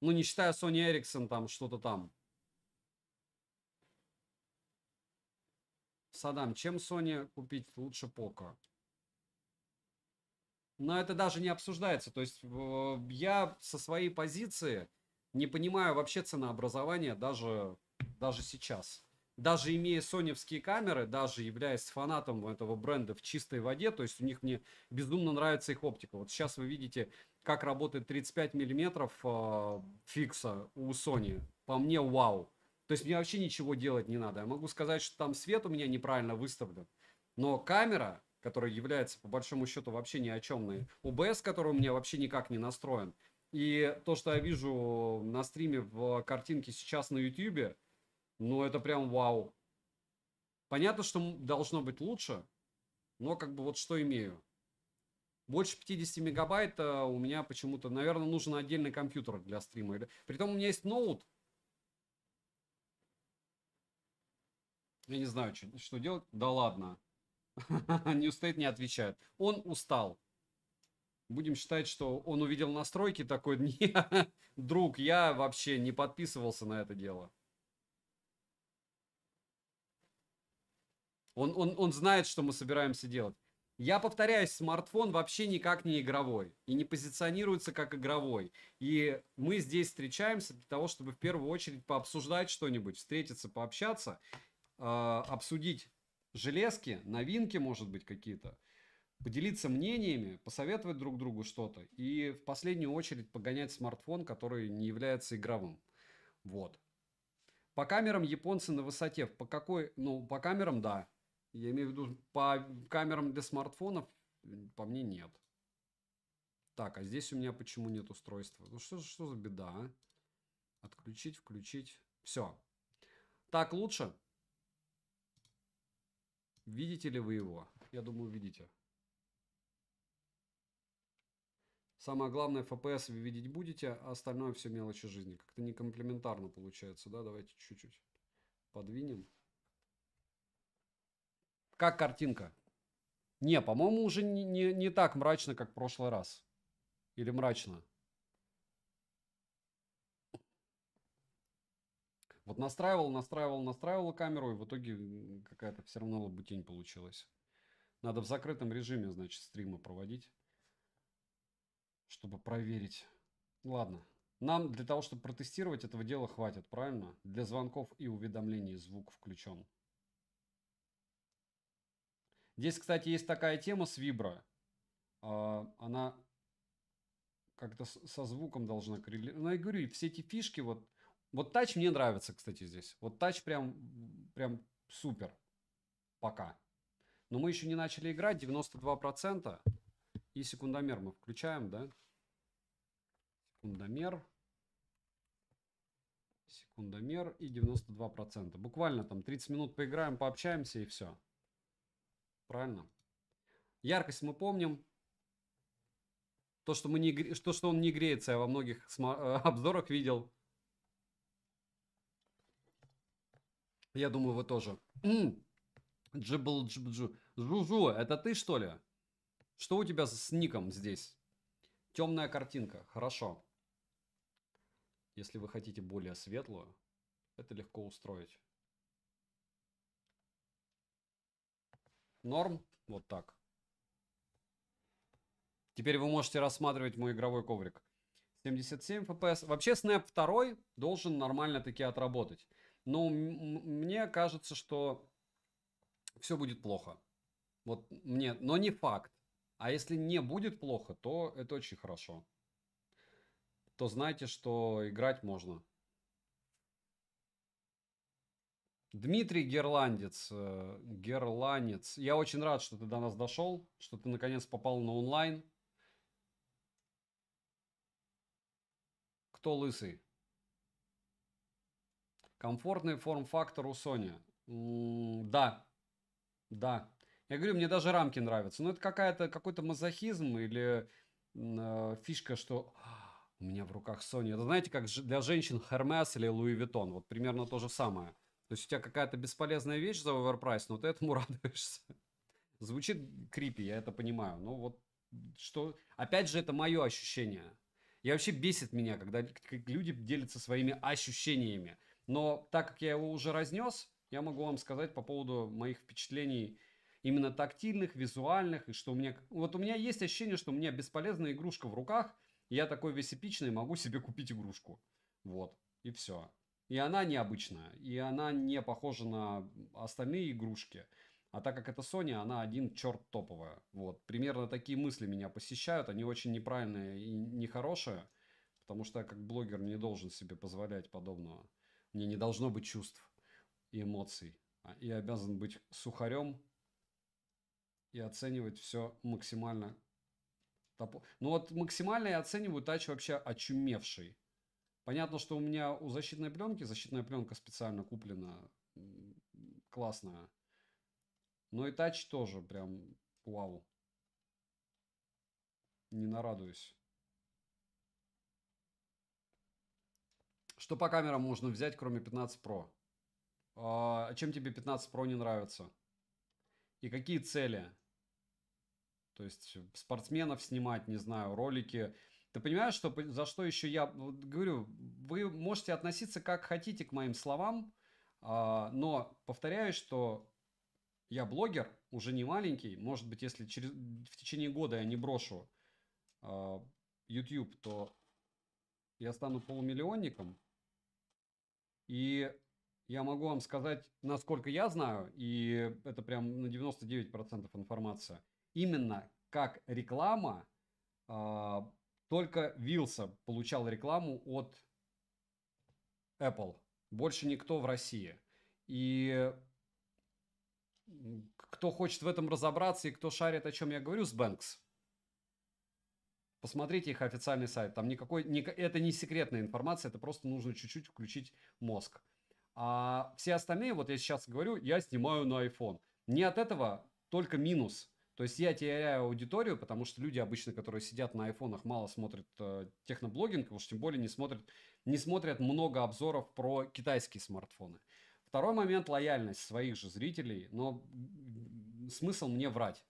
Ну, не считая Sony Ericsson там, что-то там. Садам, чем Sony купить лучше Poco? но это даже не обсуждается. То есть я со своей позиции не понимаю вообще ценообразования даже, даже сейчас. Даже имея соневские камеры, даже являясь фанатом этого бренда в чистой воде, то есть у них мне безумно нравится их оптика. Вот сейчас вы видите, как работает 35 миллиметров а, фикса у Sony. По мне, вау. То есть мне вообще ничего делать не надо. Я могу сказать, что там свет у меня неправильно выставлен. Но камера который является по большому счету вообще ни о чемный. ОБС, который у меня вообще никак не настроен. И то, что я вижу на стриме в картинке сейчас на YouTube, ну это прям вау. Понятно, что должно быть лучше, но как бы вот что имею. Больше 50 мегабайт э, у меня почему-то, наверное, нужен отдельный компьютер для стрима. Притом у меня есть ноут. Я не знаю, что, что делать. Да ладно. Ньюстейт не отвечает. Он устал. Будем считать, что он увидел настройки такой. Друг, я вообще не подписывался на это дело. Он, он, он знает, что мы собираемся делать. Я повторяюсь, смартфон вообще никак не игровой и не позиционируется как игровой. И мы здесь встречаемся для того, чтобы в первую очередь пообсуждать что-нибудь, встретиться, пообщаться, э, обсудить железки, новинки, может быть, какие-то, поделиться мнениями, посоветовать друг другу что-то и в последнюю очередь погонять смартфон, который не является игровым. Вот. По камерам японцы на высоте. По какой? Ну, по камерам, да. Я имею в виду, по камерам для смартфонов, по мне, нет. Так, а здесь у меня почему нет устройства? Ну, что, что за беда, а? Отключить, включить. Все. Так лучше? Видите ли вы его? Я думаю, видите. Самое главное, FPS вы видеть будете, а остальное все мелочи жизни. Как-то не комплементарно получается, да? Давайте чуть-чуть подвинем. Как картинка? Не, по-моему, уже не, не, не так мрачно, как в прошлый раз. Или мрачно? Вот настраивал, настраивал, настраивал камеру, и в итоге какая-то все равно лабутень получилась. Надо в закрытом режиме, значит, стримы проводить, чтобы проверить. Ладно. Нам для того, чтобы протестировать, этого дела хватит, правильно? Для звонков и уведомлений звук включен. Здесь, кстати, есть такая тема с вибро. А, она как-то со звуком должна коррелировать. Ну, я говорю, все эти фишки, вот вот тач мне нравится, кстати, здесь. Вот тач прям, прям супер. Пока. Но мы еще не начали играть. 92%. И секундомер мы включаем, да? Секундомер. Секундомер и 92%. Буквально там 30 минут поиграем, пообщаемся и все. Правильно? Яркость мы помним. То, что, мы не, то, что он не греется, я во многих э, обзорах видел. Я думаю, вы тоже. Джибл джибджу. Жужу, это ты что ли? Что у тебя с ником здесь? Темная картинка. Хорошо. Если вы хотите более светлую, это легко устроить. Норм. Вот так. Теперь вы можете рассматривать мой игровой коврик. 77 FPS. Вообще Snap 2 должен нормально таки отработать. Но мне кажется, что все будет плохо. Вот мне, но не факт. А если не будет плохо, то это очень хорошо. То знайте, что играть можно. Дмитрий Герландец, э, Герланец, я очень рад, что ты до нас дошел, что ты наконец попал на онлайн. Кто лысый? Комфортный форм-фактор у Sony. да. Да. Я говорю, мне даже рамки нравятся. Но ну, это какая-то, какой-то мазохизм или э, фишка, что «А, у меня в руках Sony. Это знаете, как для женщин Hermes или Louis Vuitton. Вот примерно то же самое. То есть у тебя какая-то бесполезная вещь за оверпрайс, но ты этому радуешься. Звучит крипи, я это понимаю. Но ну вот что... Опять же, это мое ощущение. Я вообще бесит меня, когда люди делятся своими ощущениями. Но так как я его уже разнес, я могу вам сказать по поводу моих впечатлений именно тактильных, визуальных, и что у меня... Вот у меня есть ощущение, что у меня бесполезная игрушка в руках, и я такой весь эпичный, могу себе купить игрушку. Вот, и все. И она необычная, и она не похожа на остальные игрушки. А так как это Sony, она один черт топовая. Вот, примерно такие мысли меня посещают, они очень неправильные и нехорошие, потому что я как блогер не должен себе позволять подобного мне не должно быть чувств и эмоций. А я обязан быть сухарем и оценивать все максимально. Ну вот максимально я оцениваю тач вообще очумевший. Понятно, что у меня у защитной пленки, защитная пленка специально куплена, классная. Но и тач тоже прям вау. Не нарадуюсь. Что по камерам можно взять, кроме 15 Pro? А, чем тебе 15 Pro не нравится? И какие цели? То есть спортсменов снимать, не знаю, ролики. Ты понимаешь, что, за что еще я вот, говорю? Вы можете относиться как хотите к моим словам, а, но повторяю, что я блогер, уже не маленький. Может быть, если через, в течение года я не брошу а, YouTube, то я стану полумиллионником. И я могу вам сказать, насколько я знаю, и это прям на 99% информация, именно как реклама, э, только Вилса получал рекламу от Apple. Больше никто в России. И кто хочет в этом разобраться и кто шарит, о чем я говорю, с Бэнкс, Посмотрите их официальный сайт. Там никакой, ни, это не секретная информация, это просто нужно чуть-чуть включить мозг. А все остальные, вот я сейчас говорю, я снимаю на iPhone. Не от этого только минус. То есть я теряю аудиторию, потому что люди обычно, которые сидят на айфонах, мало смотрят э, техноблогинг, уж тем более не смотрят, не смотрят много обзоров про китайские смартфоны. Второй момент – лояльность своих же зрителей, но смысл мне врать.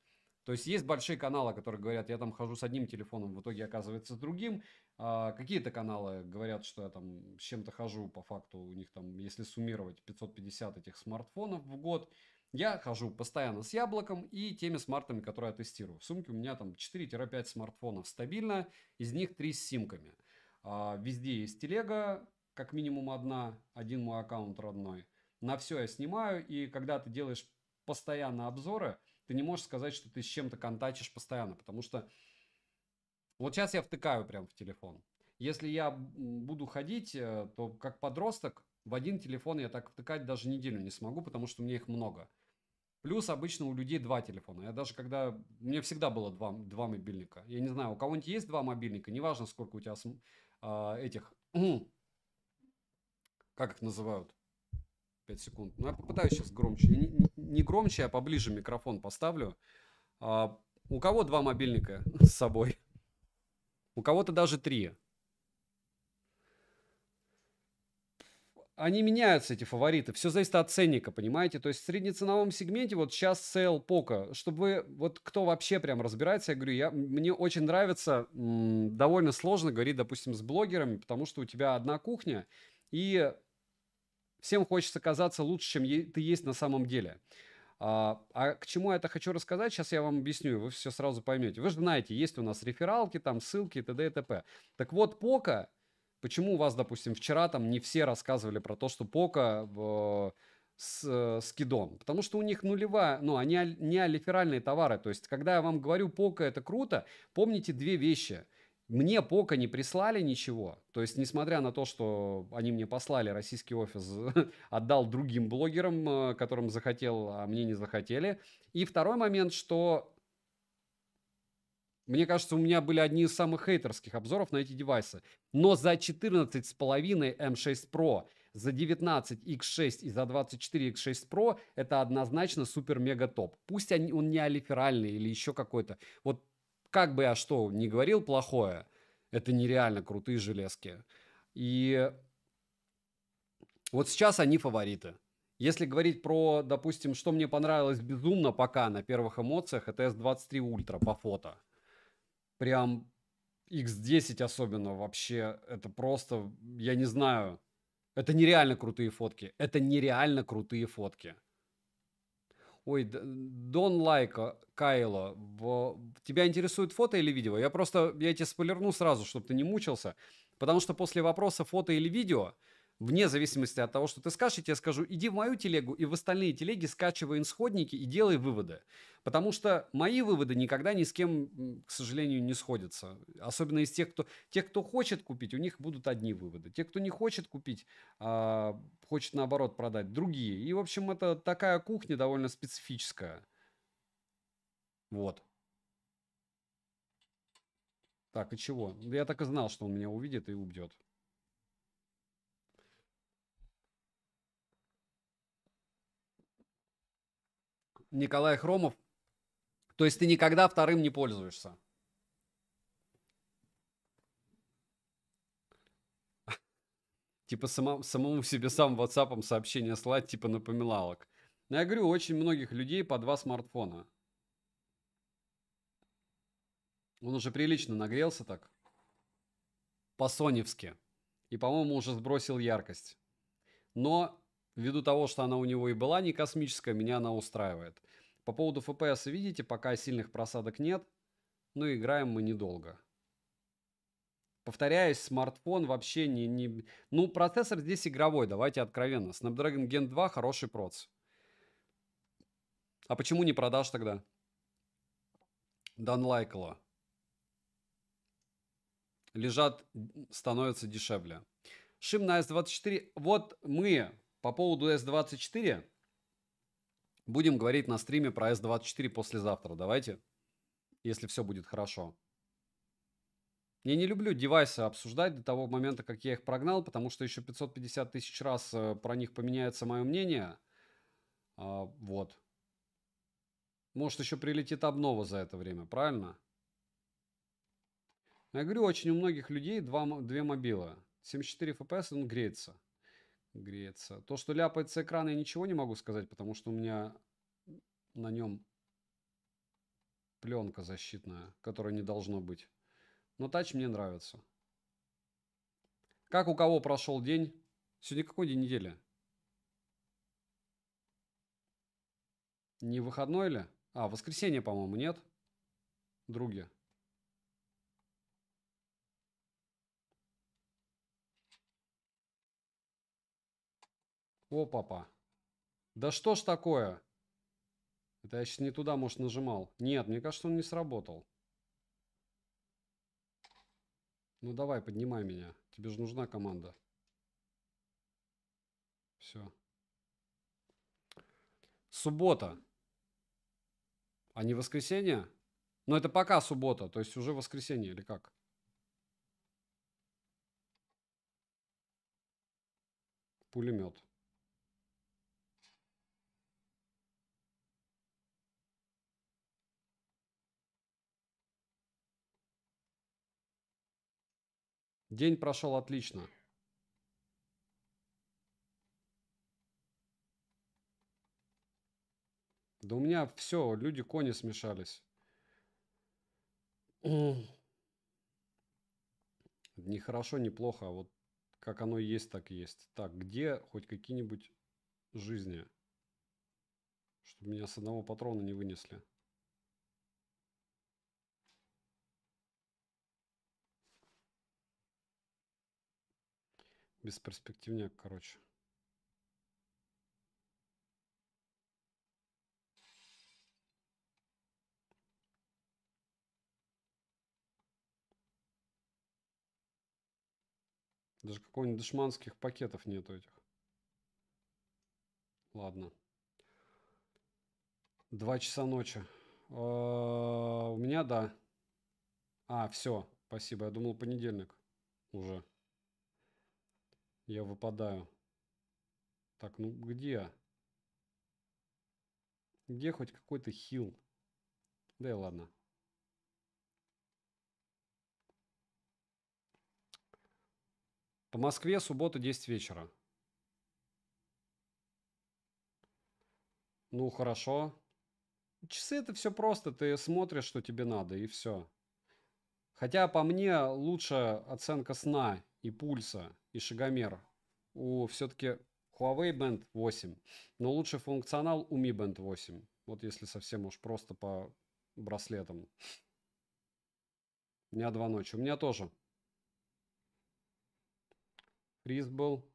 То есть есть большие каналы, которые говорят, я там хожу с одним телефоном, в итоге оказывается с другим. А какие-то каналы говорят, что я там с чем-то хожу, по факту у них там, если суммировать, 550 этих смартфонов в год. Я хожу постоянно с яблоком и теми смартами, которые я тестирую. В сумке у меня там 4-5 смартфонов стабильно, из них 3 с симками. А, везде есть телега, как минимум одна, один мой аккаунт родной. На все я снимаю, и когда ты делаешь постоянно обзоры – ты не можешь сказать, что ты с чем-то контачишь постоянно, потому что вот сейчас я втыкаю прям в телефон. Если я буду ходить, э, то как подросток в один телефон я так втыкать даже неделю не смогу, потому что у меня их много. Плюс обычно у людей два телефона. Я даже когда... У меня всегда было два, два мобильника. Я не знаю, у кого-нибудь есть два мобильника, неважно, сколько у тебя см... э, этих... Как их называют? 5 секунд. Ну, я попытаюсь сейчас громче. Не, не громче, а поближе микрофон поставлю. А, у кого два мобильника с собой? У кого-то даже три. Они меняются, эти фавориты. Все зависит от ценника, понимаете? То есть в среднеценовом сегменте вот сейчас сейл пока. Чтобы вот кто вообще прям разбирается, я говорю, я, мне очень нравится, м, довольно сложно говорить, допустим, с блогерами, потому что у тебя одна кухня, и Всем хочется казаться лучше, чем ты есть на самом деле. А, а к чему я это хочу рассказать, сейчас я вам объясню, вы все сразу поймете. Вы же знаете, есть у нас рефералки, там ссылки и т.д. и т.п. Так вот, Пока, почему у вас, допустим, вчера там не все рассказывали про то, что Пока э, с э, скидом? Потому что у них нулевая, ну, они не алиферальные товары. То есть, когда я вам говорю Пока это круто, помните две вещи – мне пока не прислали ничего. То есть, несмотря на то, что они мне послали, российский офис отдал другим блогерам, э, которым захотел, а мне не захотели. И второй момент, что мне кажется, у меня были одни из самых хейтерских обзоров на эти девайсы. Но за 14,5 M6 Pro, за 19X6 и за 24X6 Pro это однозначно супер-мега топ. Пусть он не олиферальный или еще какой-то. Вот как бы я что не говорил плохое, это нереально крутые железки. И вот сейчас они фавориты. Если говорить про, допустим, что мне понравилось безумно пока на первых эмоциях, это S23 Ultra по фото. Прям X10 особенно вообще, это просто, я не знаю, это нереально крутые фотки. Это нереально крутые фотки ой, Дон Лайка, Кайло, тебя интересует фото или видео? Я просто, я тебе спойлерну сразу, чтобы ты не мучился, потому что после вопроса фото или видео – вне зависимости от того, что ты скажешь, я тебе скажу, иди в мою телегу и в остальные телеги скачивай исходники и делай выводы. Потому что мои выводы никогда ни с кем, к сожалению, не сходятся. Особенно из тех, кто... Те, кто хочет купить, у них будут одни выводы. Те, кто не хочет купить, а, хочет наоборот продать, другие. И, в общем, это такая кухня довольно специфическая. Вот. Так, и чего? Я так и знал, что он меня увидит и убьет. Николай Хромов. То есть ты никогда вторым не пользуешься. Типа сама, самому себе сам WhatsApp сообщение слать, типа напоминалок. Но я говорю, очень многих людей по два смартфона. Он уже прилично нагрелся так. По-соневски. И, по-моему, уже сбросил яркость. Но Ввиду того, что она у него и была не космическая, меня она устраивает. По поводу FPS, видите, пока сильных просадок нет, но играем мы недолго. Повторяюсь, смартфон вообще не, не... Ну, процессор здесь игровой, давайте откровенно. Snapdragon Gen 2 хороший проц. А почему не продаж тогда? Данлайкало. Лежат, становятся дешевле. Шим на S24. Вот мы по поводу S24 будем говорить на стриме про S24 послезавтра. Давайте, если все будет хорошо. Я не люблю девайсы обсуждать до того момента, как я их прогнал, потому что еще 550 тысяч раз э, про них поменяется мое мнение. А, вот. Может, еще прилетит обнова за это время, правильно? Я говорю, очень у многих людей два, две мобилы. 74 FPS, он греется греется. То, что ляпается экран, я ничего не могу сказать, потому что у меня на нем пленка защитная, которой не должно быть. Но тач мне нравится. Как у кого прошел день? Сегодня какой день недели? Не выходной ли? А, воскресенье, по-моему, нет? Други. О, папа. Да что ж такое? Это я сейчас не туда, может, нажимал. Нет, мне кажется, он не сработал. Ну давай, поднимай меня. Тебе же нужна команда. Все. Суббота. А не воскресенье? Но ну, это пока суббота, то есть уже воскресенье или как? Пулемет. День прошел отлично. Да у меня все, люди кони смешались. Не хорошо, не плохо, а вот как оно есть, так есть. Так, где хоть какие-нибудь жизни? Чтобы меня с одного патрона не вынесли. Бесперспективняк, короче. Даже какого-нибудь дешманских пакетов нету этих. Ладно. Два часа ночи. А, у меня, да. А, все. Спасибо. Я думал, понедельник уже. Я выпадаю. Так, ну где? Где хоть какой-то хил? Да и ладно. По Москве суббота 10 вечера. Ну хорошо. Часы это все просто, ты смотришь, что тебе надо, и все. Хотя по мне лучше оценка сна и пульса, и шагомер. У все-таки Huawei Band 8, но лучше функционал у Mi Band 8. Вот если совсем уж просто по браслетам. У меня два ночи. У меня тоже. Фриз был.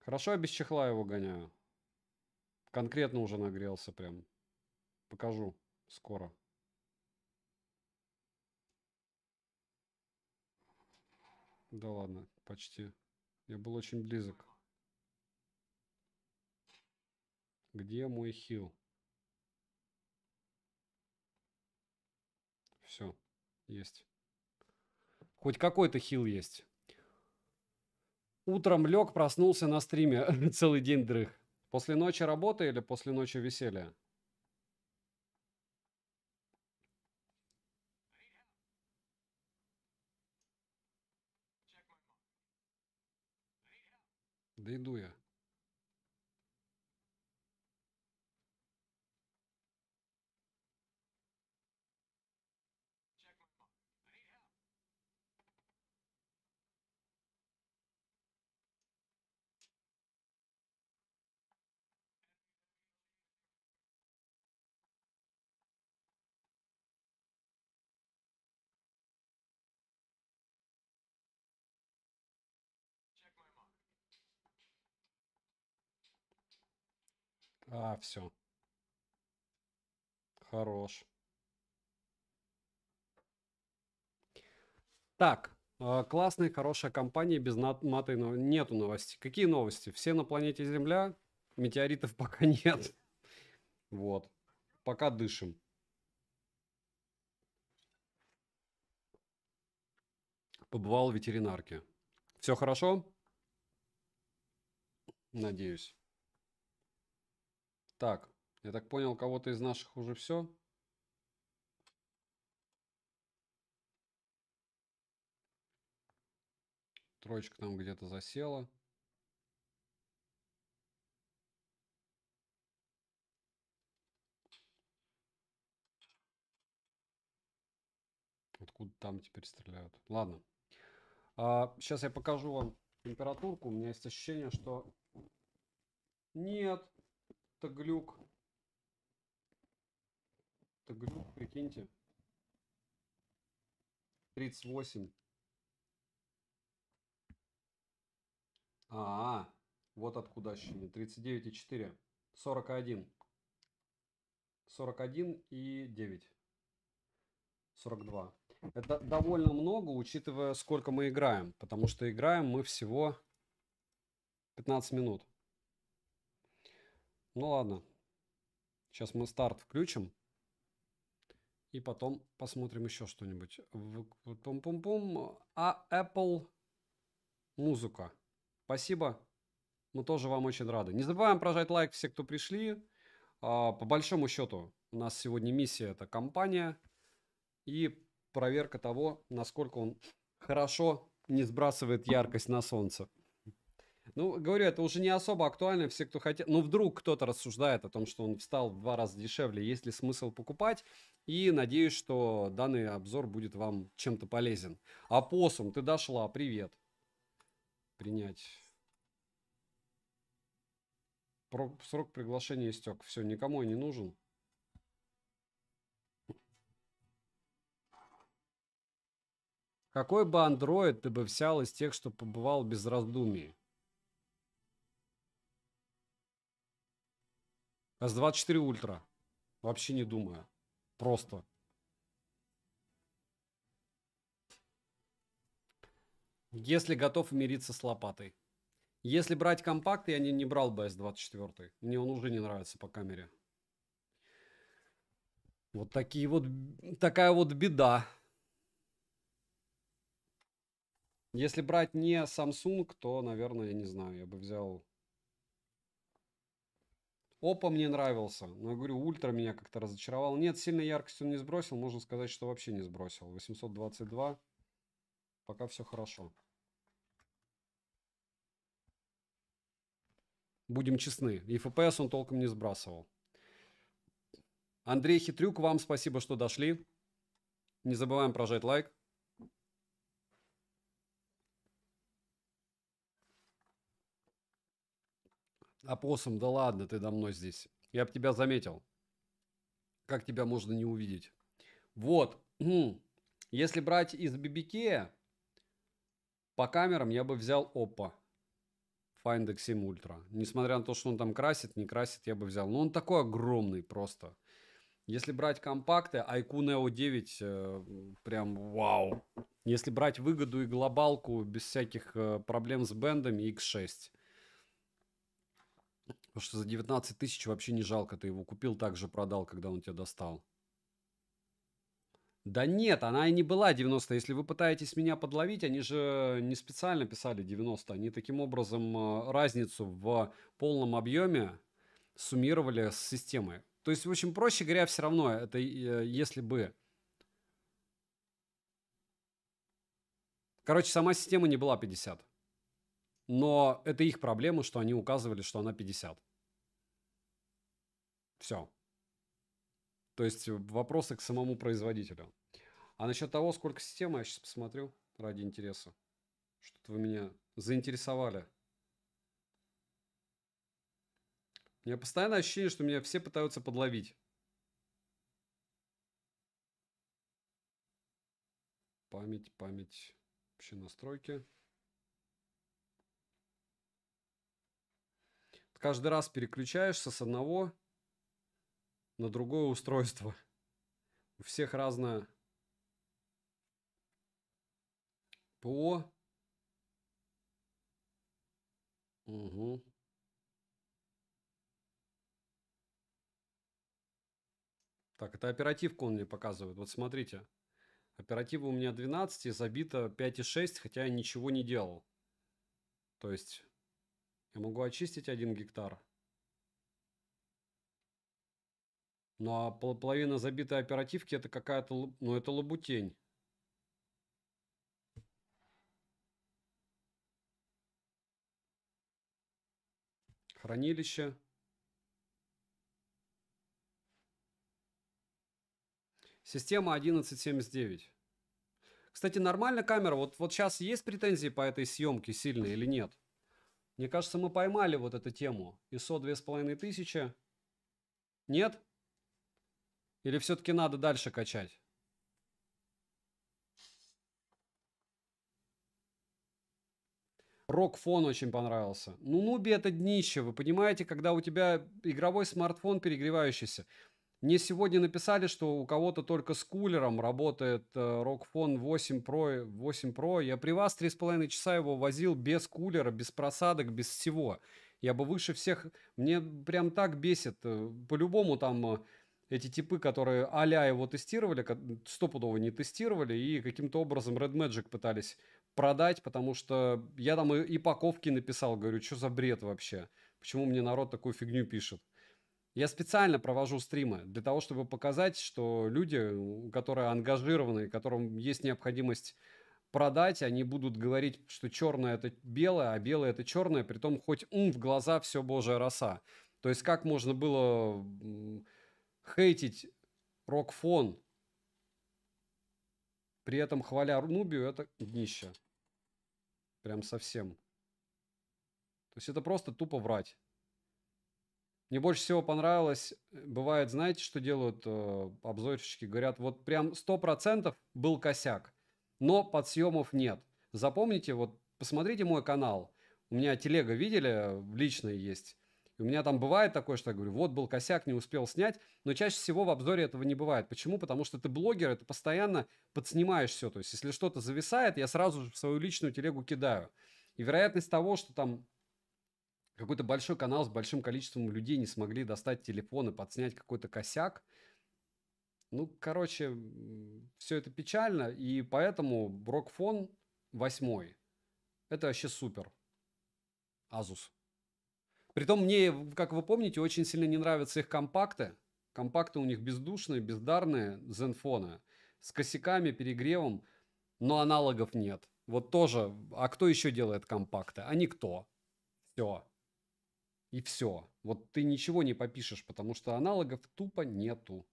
Хорошо, я без чехла его гоняю. Конкретно уже нагрелся прям. Покажу скоро. Да ладно, почти. Я был очень близок. Где мой хил? Все, есть. Хоть какой-то хил есть. Утром лег, проснулся на стриме. Целый день дрых. После ночи работы или после ночи веселья? гайдує А, все. Хорош. Так, а, классная, хорошая компания, без маты но нету новостей. Какие новости? Все на планете Земля, метеоритов пока нет. Вот, пока дышим. Побывал в ветеринарке. Все хорошо? Надеюсь. Так, я так понял, кого-то из наших уже все. Троечка там где-то засела. Откуда там теперь стреляют? Ладно. А, сейчас я покажу вам температурку. У меня есть ощущение, что... Нет, это глюк. Это глюк, прикиньте. 38. А, -а вот откуда ощущение. 39,4. 41. 41 и 9. 42. Это довольно много, учитывая, сколько мы играем. Потому что играем мы всего 15 минут. Ну ладно. Сейчас мы старт включим. И потом посмотрим еще что-нибудь. Пум-пум-пум. А Apple музыка. Спасибо. Мы тоже вам очень рады. Не забываем прожать лайк все, кто пришли. А, по большому счету, у нас сегодня миссия это компания. И проверка того, насколько он хорошо не сбрасывает яркость на солнце. Ну, говорю, это уже не особо актуально, все, кто хотел. Ну, вдруг кто-то рассуждает о том, что он встал в два раза дешевле, есть ли смысл покупать. И надеюсь, что данный обзор будет вам чем-то полезен. Апоссум, ты дошла, привет. Принять. Про... Срок приглашения истек. Все, никому я не нужен. Какой бы андроид ты бы взял из тех, что побывал без раздумий? С-24 ультра. Вообще не думаю. Просто. Если готов мириться с лопатой. Если брать компакт, я не, не брал бы S24. Мне он уже не нравится по камере. Вот такие вот, такая вот беда. Если брать не Samsung, то, наверное, я не знаю, я бы взял Опа мне нравился, но я говорю, ультра меня как-то разочаровал. Нет, сильной яркость он не сбросил, можно сказать, что вообще не сбросил. 822, пока все хорошо. Будем честны, и FPS он толком не сбрасывал. Андрей Хитрюк, вам спасибо, что дошли. Не забываем прожать лайк. опросом, да ладно, ты до мной здесь. Я бы тебя заметил. Как тебя можно не увидеть? Вот. Хм, если брать из BBK, по камерам я бы взял Oppo. Find X7 Ultra. Несмотря на то, что он там красит, не красит, я бы взял. Но он такой огромный просто. Если брать компакты, IQ Neo 9 э, прям вау. Если брать выгоду и глобалку без всяких э, проблем с бендами, X6. Потому что за 19 тысяч вообще не жалко. Ты его купил, также продал, когда он тебя достал. Да нет, она и не была 90. Если вы пытаетесь меня подловить, они же не специально писали 90. Они таким образом э, разницу в полном объеме суммировали с системой. То есть, в общем, проще говоря, все равно, это э, если бы... Короче, сама система не была 50. Но это их проблема, что они указывали, что она 50. Все. То есть э, вопросы к самому производителю. А насчет того, сколько системы я сейчас посмотрю ради интереса. Что-то вы меня заинтересовали. У меня постоянное ощущение, что меня все пытаются подловить. Память, память. Вообще настройки. Каждый раз переключаешься с одного на другое устройство. У всех разное ПО. Угу. Так, это оперативку он мне показывает. Вот смотрите. Оператива у меня 12 и забито 5,6, хотя я ничего не делал. То есть я могу очистить один гектар. Ну а половина забитой оперативки это какая-то, ну это лабутень. Хранилище. Система 1179. Кстати, нормально камера. Вот, вот сейчас есть претензии по этой съемке сильные или нет? Мне кажется, мы поймали вот эту тему. ISO 2500. Нет? Или все-таки надо дальше качать? Рок-фон очень понравился. Ну, нуби это днище, вы понимаете, когда у тебя игровой смартфон перегревающийся. Мне сегодня написали, что у кого-то только с кулером работает э, Rockfon 8 Pro, 8 Pro. Я при вас 3,5 часа его возил без кулера, без просадок, без всего. Я бы выше всех... Мне прям так бесит. Э. По-любому там э, эти типы, которые а его тестировали, стопудово не тестировали и каким-то образом Red Magic пытались продать, потому что я там и, и паковки написал, говорю, что за бред вообще? Почему мне народ такую фигню пишет? Я специально провожу стримы для того, чтобы показать, что люди, которые ангажированы, которым есть необходимость продать, они будут говорить, что черное это белое, а белое это черное, при том хоть ум в глаза все божья роса. То есть как можно было хейтить рок-фон, при этом хваля Нубию, это днище. Прям совсем. То есть это просто тупо врать. Мне больше всего понравилось, э, бывает, знаете, что делают э, обзорщики? Говорят, вот прям 100% был косяк, но подсъемов нет. Запомните, вот посмотрите мой канал. У меня телега, видели, личная есть. у меня там бывает такое, что я говорю, вот был косяк, не успел снять. Но чаще всего в обзоре этого не бывает. Почему? Потому что ты блогер, ты постоянно подснимаешь все. То есть, если что-то зависает, я сразу же в свою личную телегу кидаю. И вероятность того, что там какой-то большой канал с большим количеством людей не смогли достать телефон и подснять какой-то косяк. Ну, короче, все это печально, и поэтому Брокфон восьмой. Это вообще супер. Asus. Притом мне, как вы помните, очень сильно не нравятся их компакты. Компакты у них бездушные, бездарные, зенфоны. С косяками, перегревом, но аналогов нет. Вот тоже, а кто еще делает компакты? А никто. Все. И все. Вот ты ничего не попишешь, потому что аналогов тупо нету.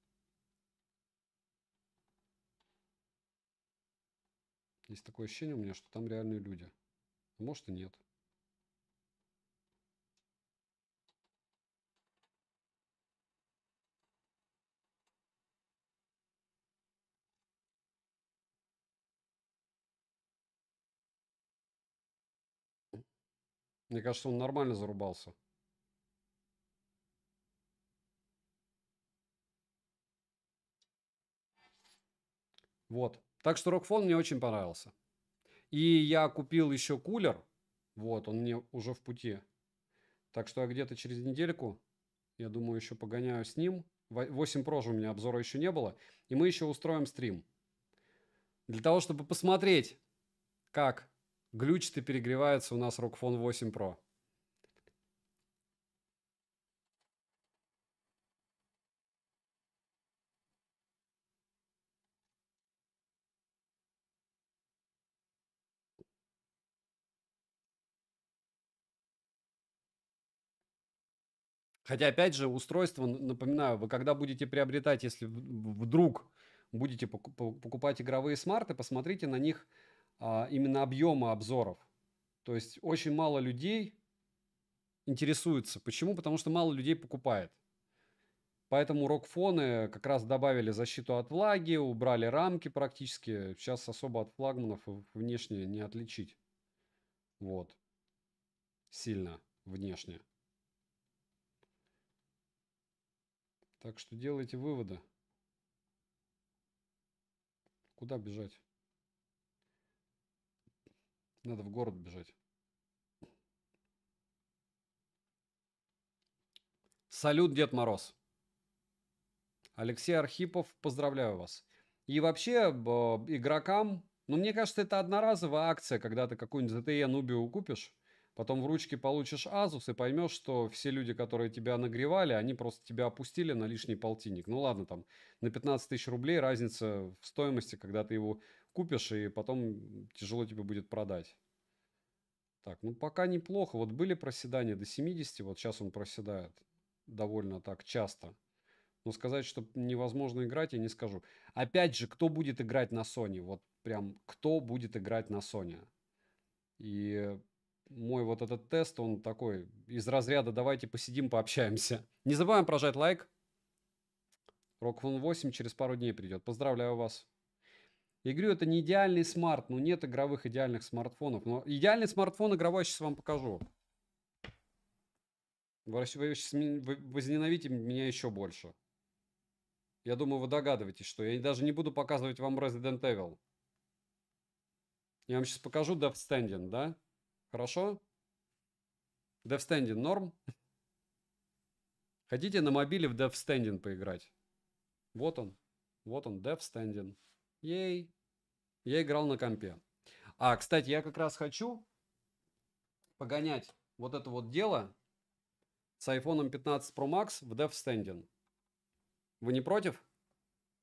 Есть такое ощущение у меня, что там реальные люди. А может и нет. Мне кажется, он нормально зарубался. Вот. Так что Рокфон мне очень понравился. И я купил еще кулер. Вот, он мне уже в пути. Так что я где-то через недельку, я думаю, еще погоняю с ним. 8 Pro же у меня обзора еще не было. И мы еще устроим стрим. Для того, чтобы посмотреть, как глючит и перегревается у нас Rockfon 8 Pro. Хотя, опять же, устройство, напоминаю, вы когда будете приобретать, если вдруг будете покупать игровые смарты, посмотрите на них а, именно объемы обзоров. То есть очень мало людей интересуется. Почему? Потому что мало людей покупает. Поэтому рокфоны как раз добавили защиту от влаги, убрали рамки практически. Сейчас особо от флагманов внешне не отличить. Вот. Сильно внешне. Так что делайте выводы. Куда бежать? Надо в город бежать. Салют, Дед Мороз. Алексей Архипов, поздравляю вас. И вообще, игрокам, ну, мне кажется, это одноразовая акция, когда ты какую-нибудь ZTE Нубию купишь Потом в ручке получишь Азус и поймешь, что все люди, которые тебя нагревали, они просто тебя опустили на лишний полтинник. Ну ладно, там на 15 тысяч рублей разница в стоимости, когда ты его купишь, и потом тяжело тебе будет продать. Так, ну пока неплохо. Вот были проседания до 70, вот сейчас он проседает довольно так часто. Но сказать, что невозможно играть, я не скажу. Опять же, кто будет играть на Sony? Вот прям кто будет играть на Sony? И мой вот этот тест, он такой из разряда «давайте посидим, пообщаемся». Не забываем прожать лайк. рокфон 8 через пару дней придет. Поздравляю вас. Я это не идеальный смарт. Ну, нет игровых идеальных смартфонов. Но идеальный смартфон игровой сейчас вам покажу. Вы, сейчас возненавидите меня еще больше. Я думаю, вы догадываетесь, что я даже не буду показывать вам Resident Evil. Я вам сейчас покажу Death Standing, да? Хорошо? Девстендин норм? Хотите на мобиле в Девстендин поиграть? Вот он. Вот он, Девстендин. Ей. Я играл на компе. А, кстати, я как раз хочу погонять вот это вот дело с iPhone 15 Pro Max в DevStanding. Вы не против?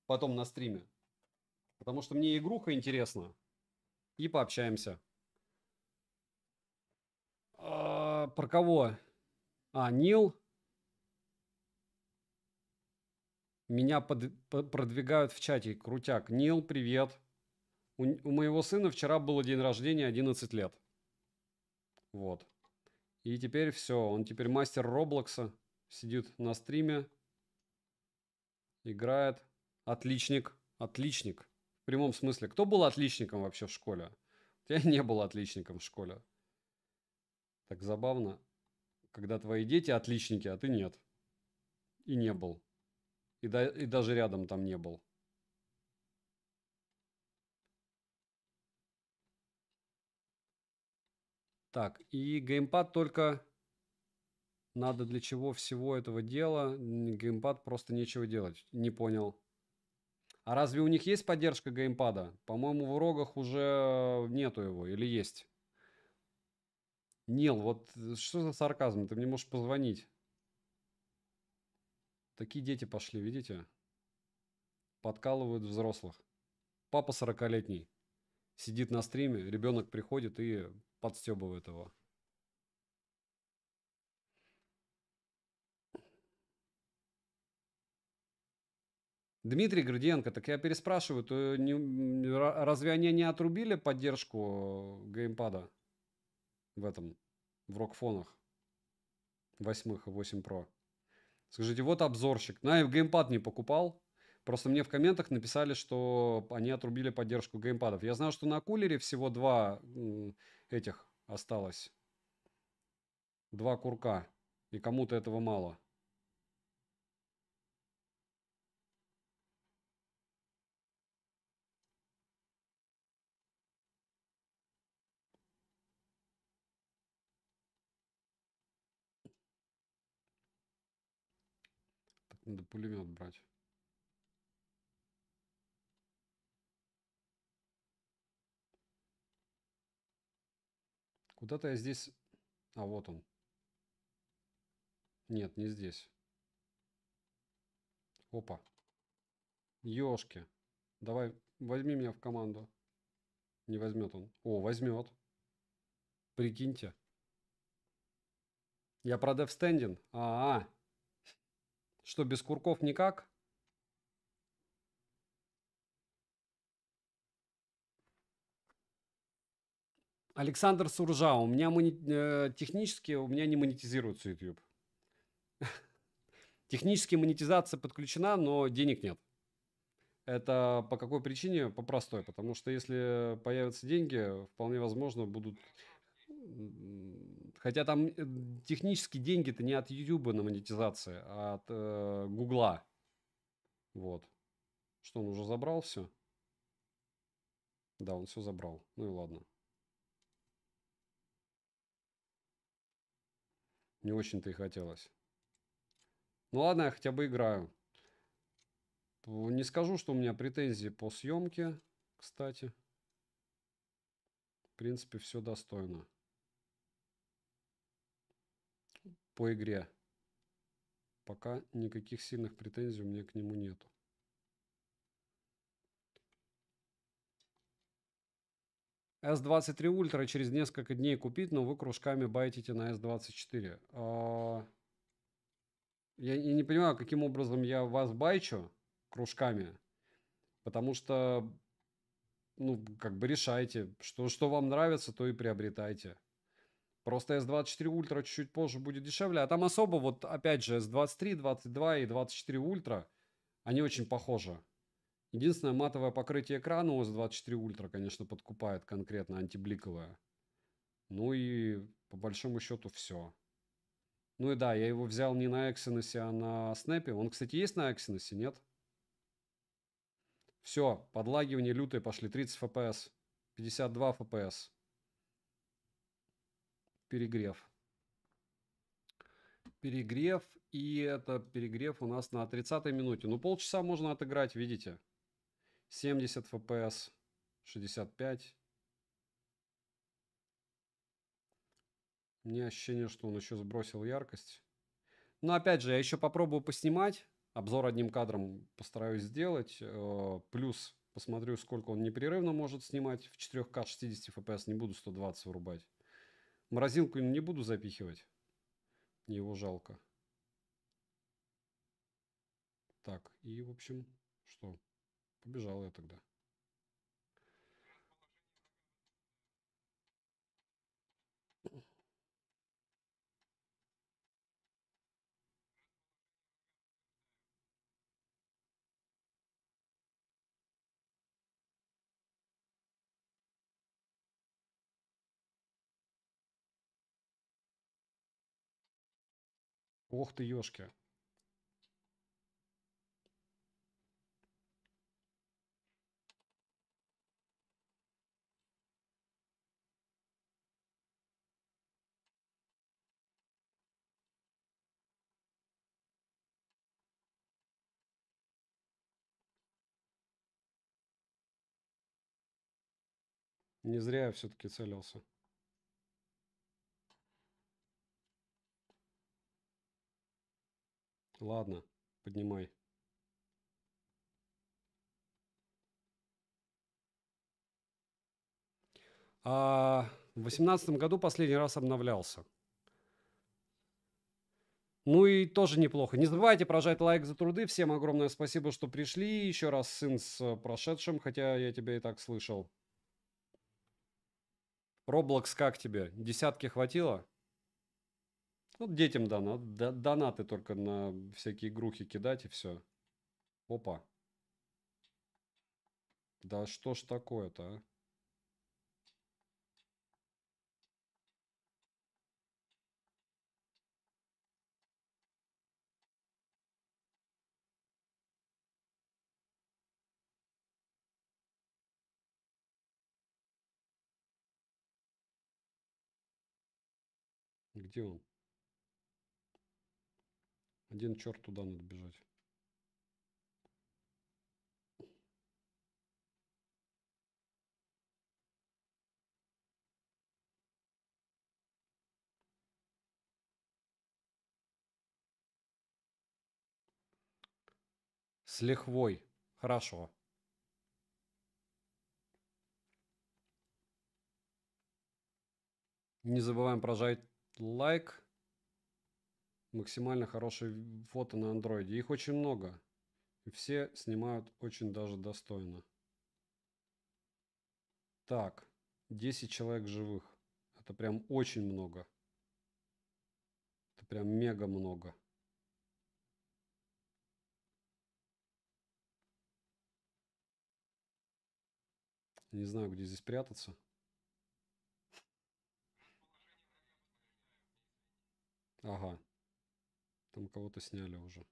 Потом на стриме. Потому что мне игруха интересна. И пообщаемся. про кого? А, Нил. Меня под, под, продвигают в чате. Крутяк. Нил, привет. У, у моего сына вчера был день рождения 11 лет. Вот. И теперь все. Он теперь мастер Роблокса. Сидит на стриме. Играет. Отличник. Отличник. В прямом смысле. Кто был отличником вообще в школе? Я не был отличником в школе. Так забавно, когда твои дети отличники, а ты нет. И не был. И, да, и даже рядом там не был. Так, и геймпад только надо для чего всего этого дела. Геймпад просто нечего делать. Не понял. А разве у них есть поддержка геймпада? По-моему, в урогах уже э, нету его или есть? Нел, вот э, что за сарказм? Ты мне можешь позвонить. Такие дети пошли, видите? Подкалывают взрослых. Папа 40-летний. Сидит на стриме, ребенок приходит и подстебывает его. Дмитрий Гордиенко, так я переспрашиваю, то не, разве они не отрубили поддержку э, геймпада в этом? в рокфонах. Восьмых и 8 Pro. Скажите, вот обзорщик. На геймпад не покупал. Просто мне в комментах написали, что они отрубили поддержку геймпадов. Я знаю, что на кулере всего два этих осталось. Два курка. И кому-то этого мало. Надо пулемет брать. Куда-то я здесь... А, вот он. Нет, не здесь. Опа. Ёшки. Давай, возьми меня в команду. Не возьмет он. О, возьмет. Прикиньте. Я про Death А, -а, -а. Что, без курков никак? Александр Суржа, у меня мони... Э, технически у меня не монетизируется YouTube. Технически монетизация подключена, но денег нет. Это по какой причине? По простой. Потому что если появятся деньги, вполне возможно будут Хотя там э, технически деньги-то не от YouTube на монетизации, а от э, Google. Вот. Что, он уже забрал все? Да, он все забрал. Ну и ладно. Не очень-то и хотелось. Ну ладно, я хотя бы играю. Не скажу, что у меня претензии по съемке, кстати. В принципе, все достойно. по игре. Пока никаких сильных претензий у меня к нему нету. S23 Ultra через несколько дней купить, но вы кружками байтите на S24. А... Я не понимаю, каким образом я вас байчу кружками, потому что, ну, как бы решайте, что, что вам нравится, то и приобретайте. Просто S24 Ultra чуть-чуть позже будет дешевле. А там особо вот, опять же, S23, 22 и 24 Ultra, они очень похожи. Единственное, матовое покрытие экрана у S24 Ultra, конечно, подкупает конкретно антибликовое. Ну и по большому счету все. Ну и да, я его взял не на Exynos, а на Snap. Он, кстати, есть на Exynos, нет? Все, подлагивание лютые пошли. 30 FPS, 52 FPS перегрев. Перегрев, и это перегрев у нас на 30-й минуте. Ну, полчаса можно отыграть, видите? 70 FPS, 65. У меня ощущение, что он еще сбросил яркость. Но опять же, я еще попробую поснимать. Обзор одним кадром постараюсь сделать. Э, плюс посмотрю, сколько он непрерывно может снимать. В 4К 60 FPS не буду 120 вырубать. Морозилку не буду запихивать. Его жалко. Так, и, в общем, что? Побежал я тогда. Ох ты, ёшки. Не зря я все-таки целился. Ладно, поднимай. А в восемнадцатом году последний раз обновлялся. Ну и тоже неплохо. Не забывайте прожать лайк за труды. Всем огромное спасибо, что пришли. Еще раз сын с э, прошедшим, хотя я тебя и так слышал. Роблокс, как тебе? Десятки хватило? Ну, детям дано, да, донаты только на всякие игрухи кидать и все. Опа. Да что ж такое-то, а? Где он? Один черт туда надо бежать. С лихвой. Хорошо. Не забываем прожать лайк максимально хорошие фото на андроиде. Их очень много. И все снимают очень даже достойно. Так, 10 человек живых. Это прям очень много. Это прям мега много. Не знаю, где здесь прятаться. Ага, там кого-то сняли уже.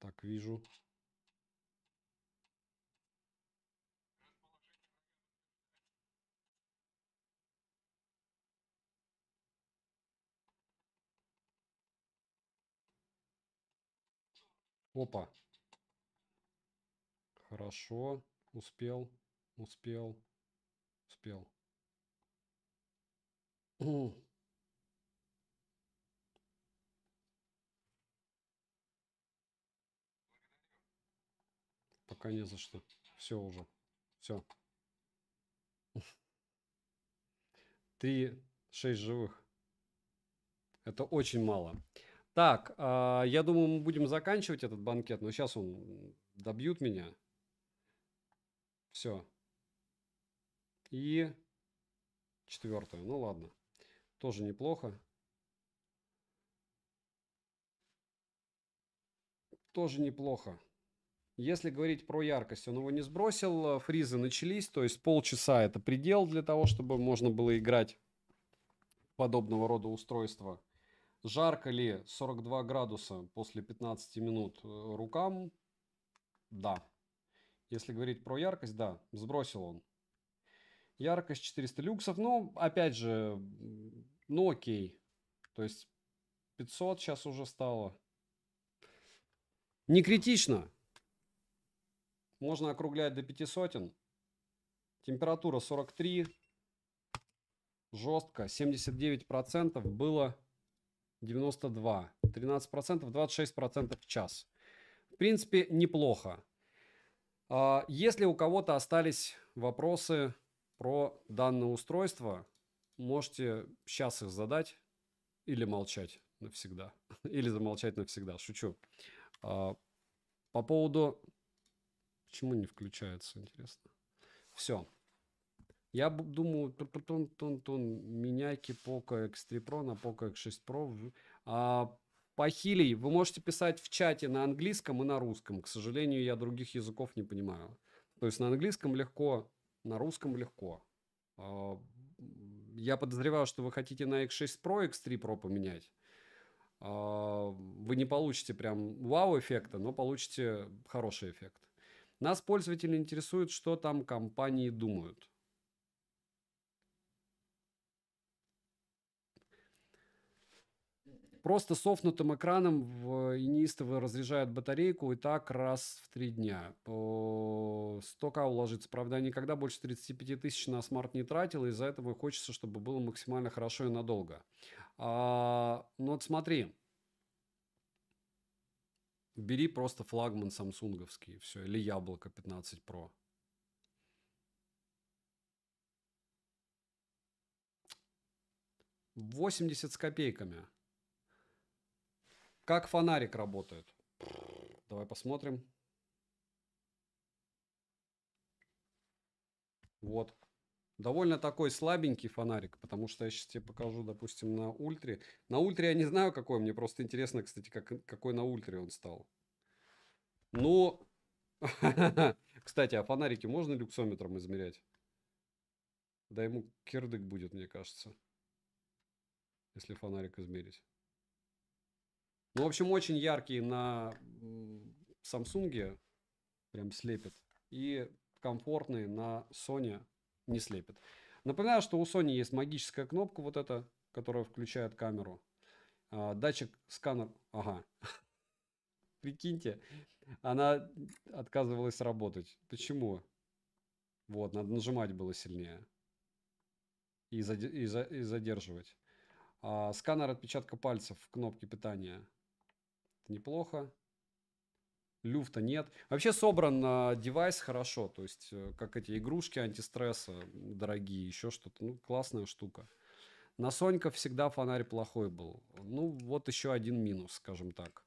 Так, вижу. Опа. Хорошо. Успел. Успел. Успел. Пока не за что. Все уже. Все. Три, шесть живых. Это очень мало. Так, э, я думаю, мы будем заканчивать этот банкет, но сейчас он добьют меня. Все. И четвертое. Ну ладно. Тоже неплохо. Тоже неплохо. Если говорить про яркость, он его не сбросил, э, фризы начались, то есть полчаса это предел для того, чтобы можно было играть подобного рода устройства. Жарко ли 42 градуса после 15 минут э, рукам? Да. Если говорить про яркость, да, сбросил он. Яркость 400 люксов, но опять же ну окей. То есть 500 сейчас уже стало. Не критично. Можно округлять до 500. Температура 43. Жестко. 79% было 92. 13%, 26% в час. В принципе, неплохо. А если у кого-то остались вопросы про данное устройство, можете сейчас их задать или молчать навсегда. Или замолчать навсегда. Шучу. А, по поводу... Почему не включается, интересно. Все. Я думаю, тон, тон, тон, меняйки Poco X3 Pro на Poco X6 Pro. А, по вы можете писать в чате на английском и на русском. К сожалению, я других языков не понимаю. То есть на английском легко, на русском легко. А, я подозревал, что вы хотите на X6 Pro, X3 Pro поменять. А, вы не получите прям вау-эффекта, но получите хороший эффект. Нас пользователи интересует, что там компании думают – просто софнутым экраном в неистово разряжают батарейку и так раз в три дня. По 100к уложиться. Правда, я никогда больше 35 тысяч на смарт не тратил, из-за этого хочется, чтобы было максимально хорошо и надолго. А, но ну вот смотри, бери просто флагман самсунговский, все, или яблоко 15 Pro. Восемьдесят с копейками – как фонарик работает? Давай посмотрим. Вот. Довольно такой слабенький фонарик, потому что я сейчас тебе покажу, допустим, на ультре. На ультре я не знаю, какой, мне просто интересно, кстати, как, какой на ультре он стал. Ну, кстати, а фонарики можно люксометром измерять? Да ему кирдык будет, мне кажется, если фонарик измерить. Ну, в общем, очень яркие на Samsung прям слепит. И комфортные на Sony не слепит. Напоминаю, что у Sony есть магическая кнопка вот эта, которая включает камеру. А, датчик, сканер, ага. Прикиньте, она отказывалась работать. Почему? Вот, надо нажимать было сильнее. И, задерживать. А, сканер отпечатка пальцев в кнопке питания. Это неплохо. Люфта нет. Вообще собран э, девайс хорошо. То есть, э, как эти игрушки антистресса дорогие, еще что-то. Ну, классная штука. На Сонька всегда фонарь плохой был. Ну, вот еще один минус, скажем так.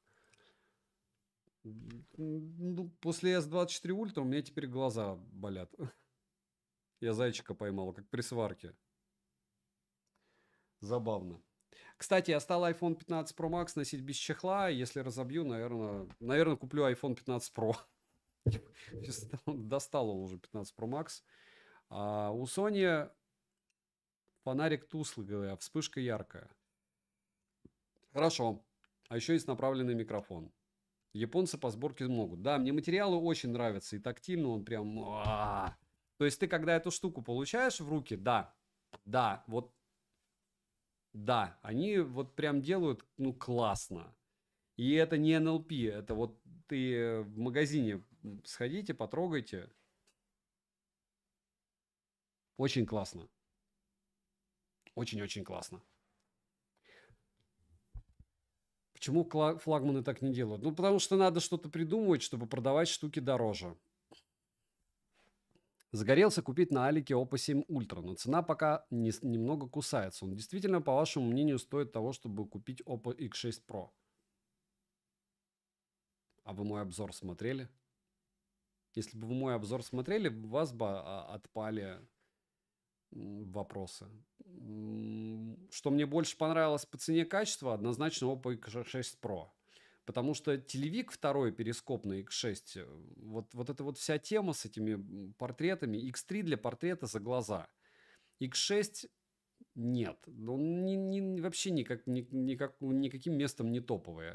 Ну, после S24 Ultra у меня теперь глаза болят. Я зайчика поймал, как при сварке. Забавно. Кстати, я стал iPhone 15 Pro Max носить без чехла. Если разобью, наверное, наверное куплю iPhone 15 Pro. Достал он уже 15 Pro Max. А у Sony фонарик тусклый, а вспышка яркая. Хорошо. А еще есть направленный микрофон. Японцы по сборке могут. Да, мне материалы очень нравятся. И тактильно он прям... А. То есть ты, когда эту штуку получаешь в руки, да, да, вот да, они вот прям делают, ну, классно. И это не НЛП, это вот ты в магазине сходите, потрогайте. Очень классно. Очень-очень классно. Почему флагманы так не делают? Ну, потому что надо что-то придумывать, чтобы продавать штуки дороже. Загорелся купить на Алике Oppo 7 Ultra, но цена пока не, немного кусается. Он действительно, по вашему мнению, стоит того, чтобы купить Oppo X6 Pro? А вы мой обзор смотрели? Если бы вы мой обзор смотрели, у вас бы а, отпали вопросы. Что мне больше понравилось по цене качества, однозначно Oppo X6 Pro. Потому что телевик второй перископ на X6, вот, вот эта вот вся тема с этими портретами, X3 для портрета за глаза, X6 нет, он ни, ни, вообще никак, ни, никак, никаким местом не топовый.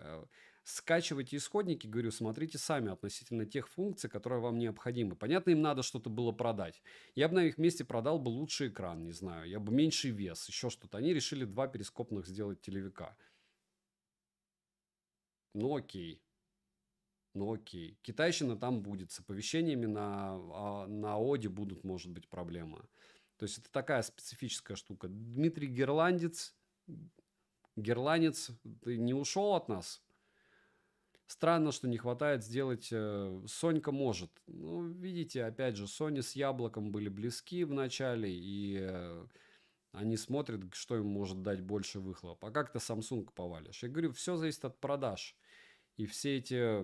Скачивайте исходники, говорю, смотрите сами относительно тех функций, которые вам необходимы. Понятно, им надо что-то было продать. Я бы на их месте продал бы лучший экран, не знаю, я бы меньший вес, еще что-то. Они решили два перископных сделать телевика. Ну окей. Ну окей. Китайщина там будет. С оповещениями на, а, на ОДе будут, может быть, проблемы. То есть это такая специфическая штука. Дмитрий Герландец, герланец, ты не ушел от нас? Странно, что не хватает сделать... Э, Сонька может. Ну, видите, опять же, Sony с Яблоком были близки в начале, и э, они смотрят, что им может дать больше выхлоп. А как то Samsung повалишь? Я говорю, все зависит от продаж. И все эти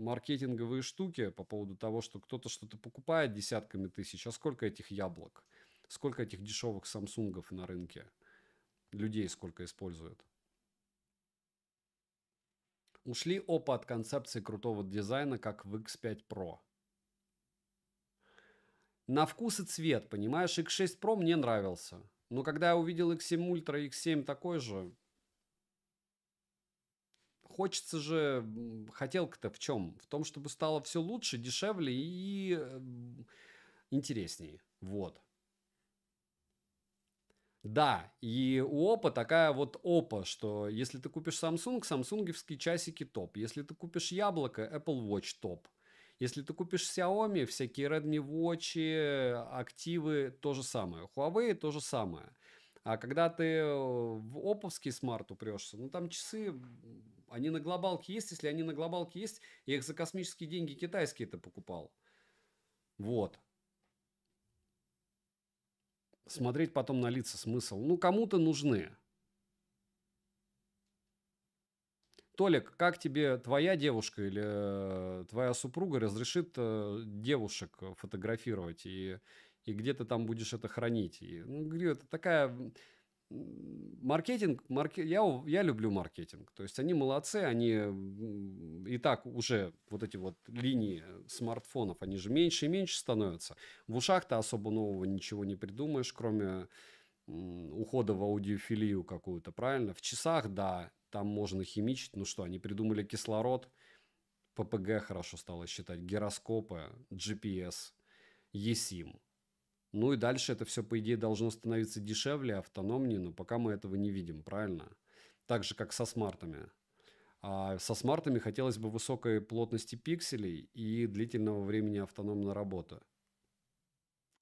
маркетинговые штуки по поводу того, что кто-то что-то покупает десятками тысяч, а сколько этих яблок, сколько этих дешевых самсунгов на рынке, людей сколько используют. Ушли опа от концепции крутого дизайна, как в X5 Pro. На вкус и цвет, понимаешь, X6 Pro мне нравился. Но когда я увидел X7 Ultra и X7 такой же, хочется же, хотелка-то в чем? В том, чтобы стало все лучше, дешевле и э, интереснее. Вот. Да, и у ОПА такая вот опа, что если ты купишь Samsung, самсунговские часики топ. Если ты купишь яблоко, Apple Watch топ. Если ты купишь Xiaomi, всякие Redmi Watch, э, активы, то же самое. Huawei то же самое. А когда ты э, в оповский смарт упрешься, ну там часы они на глобалке есть, если они на глобалке есть, я их за космические деньги китайские-то покупал. Вот. Смотреть потом на лица смысл. Ну, кому-то нужны. Толик, как тебе твоя девушка или э, твоя супруга разрешит э, девушек фотографировать? И, и где ты там будешь это хранить? И, ну, говорю, это такая маркетинг, марке, я, я люблю маркетинг. То есть они молодцы, они и так уже вот эти вот линии э, смартфонов, они же меньше и меньше становятся. В ушах-то особо нового ничего не придумаешь, кроме ухода в аудиофилию какую-то, правильно? В часах, да, там можно химичить. Ну что, они придумали кислород, ППГ хорошо стало считать, гироскопы, GPS, ЕСИМ – ну и дальше это все, по идее, должно становиться дешевле, автономнее, но пока мы этого не видим, правильно? Так же, как со смартами. А со смартами хотелось бы высокой плотности пикселей и длительного времени автономной работы.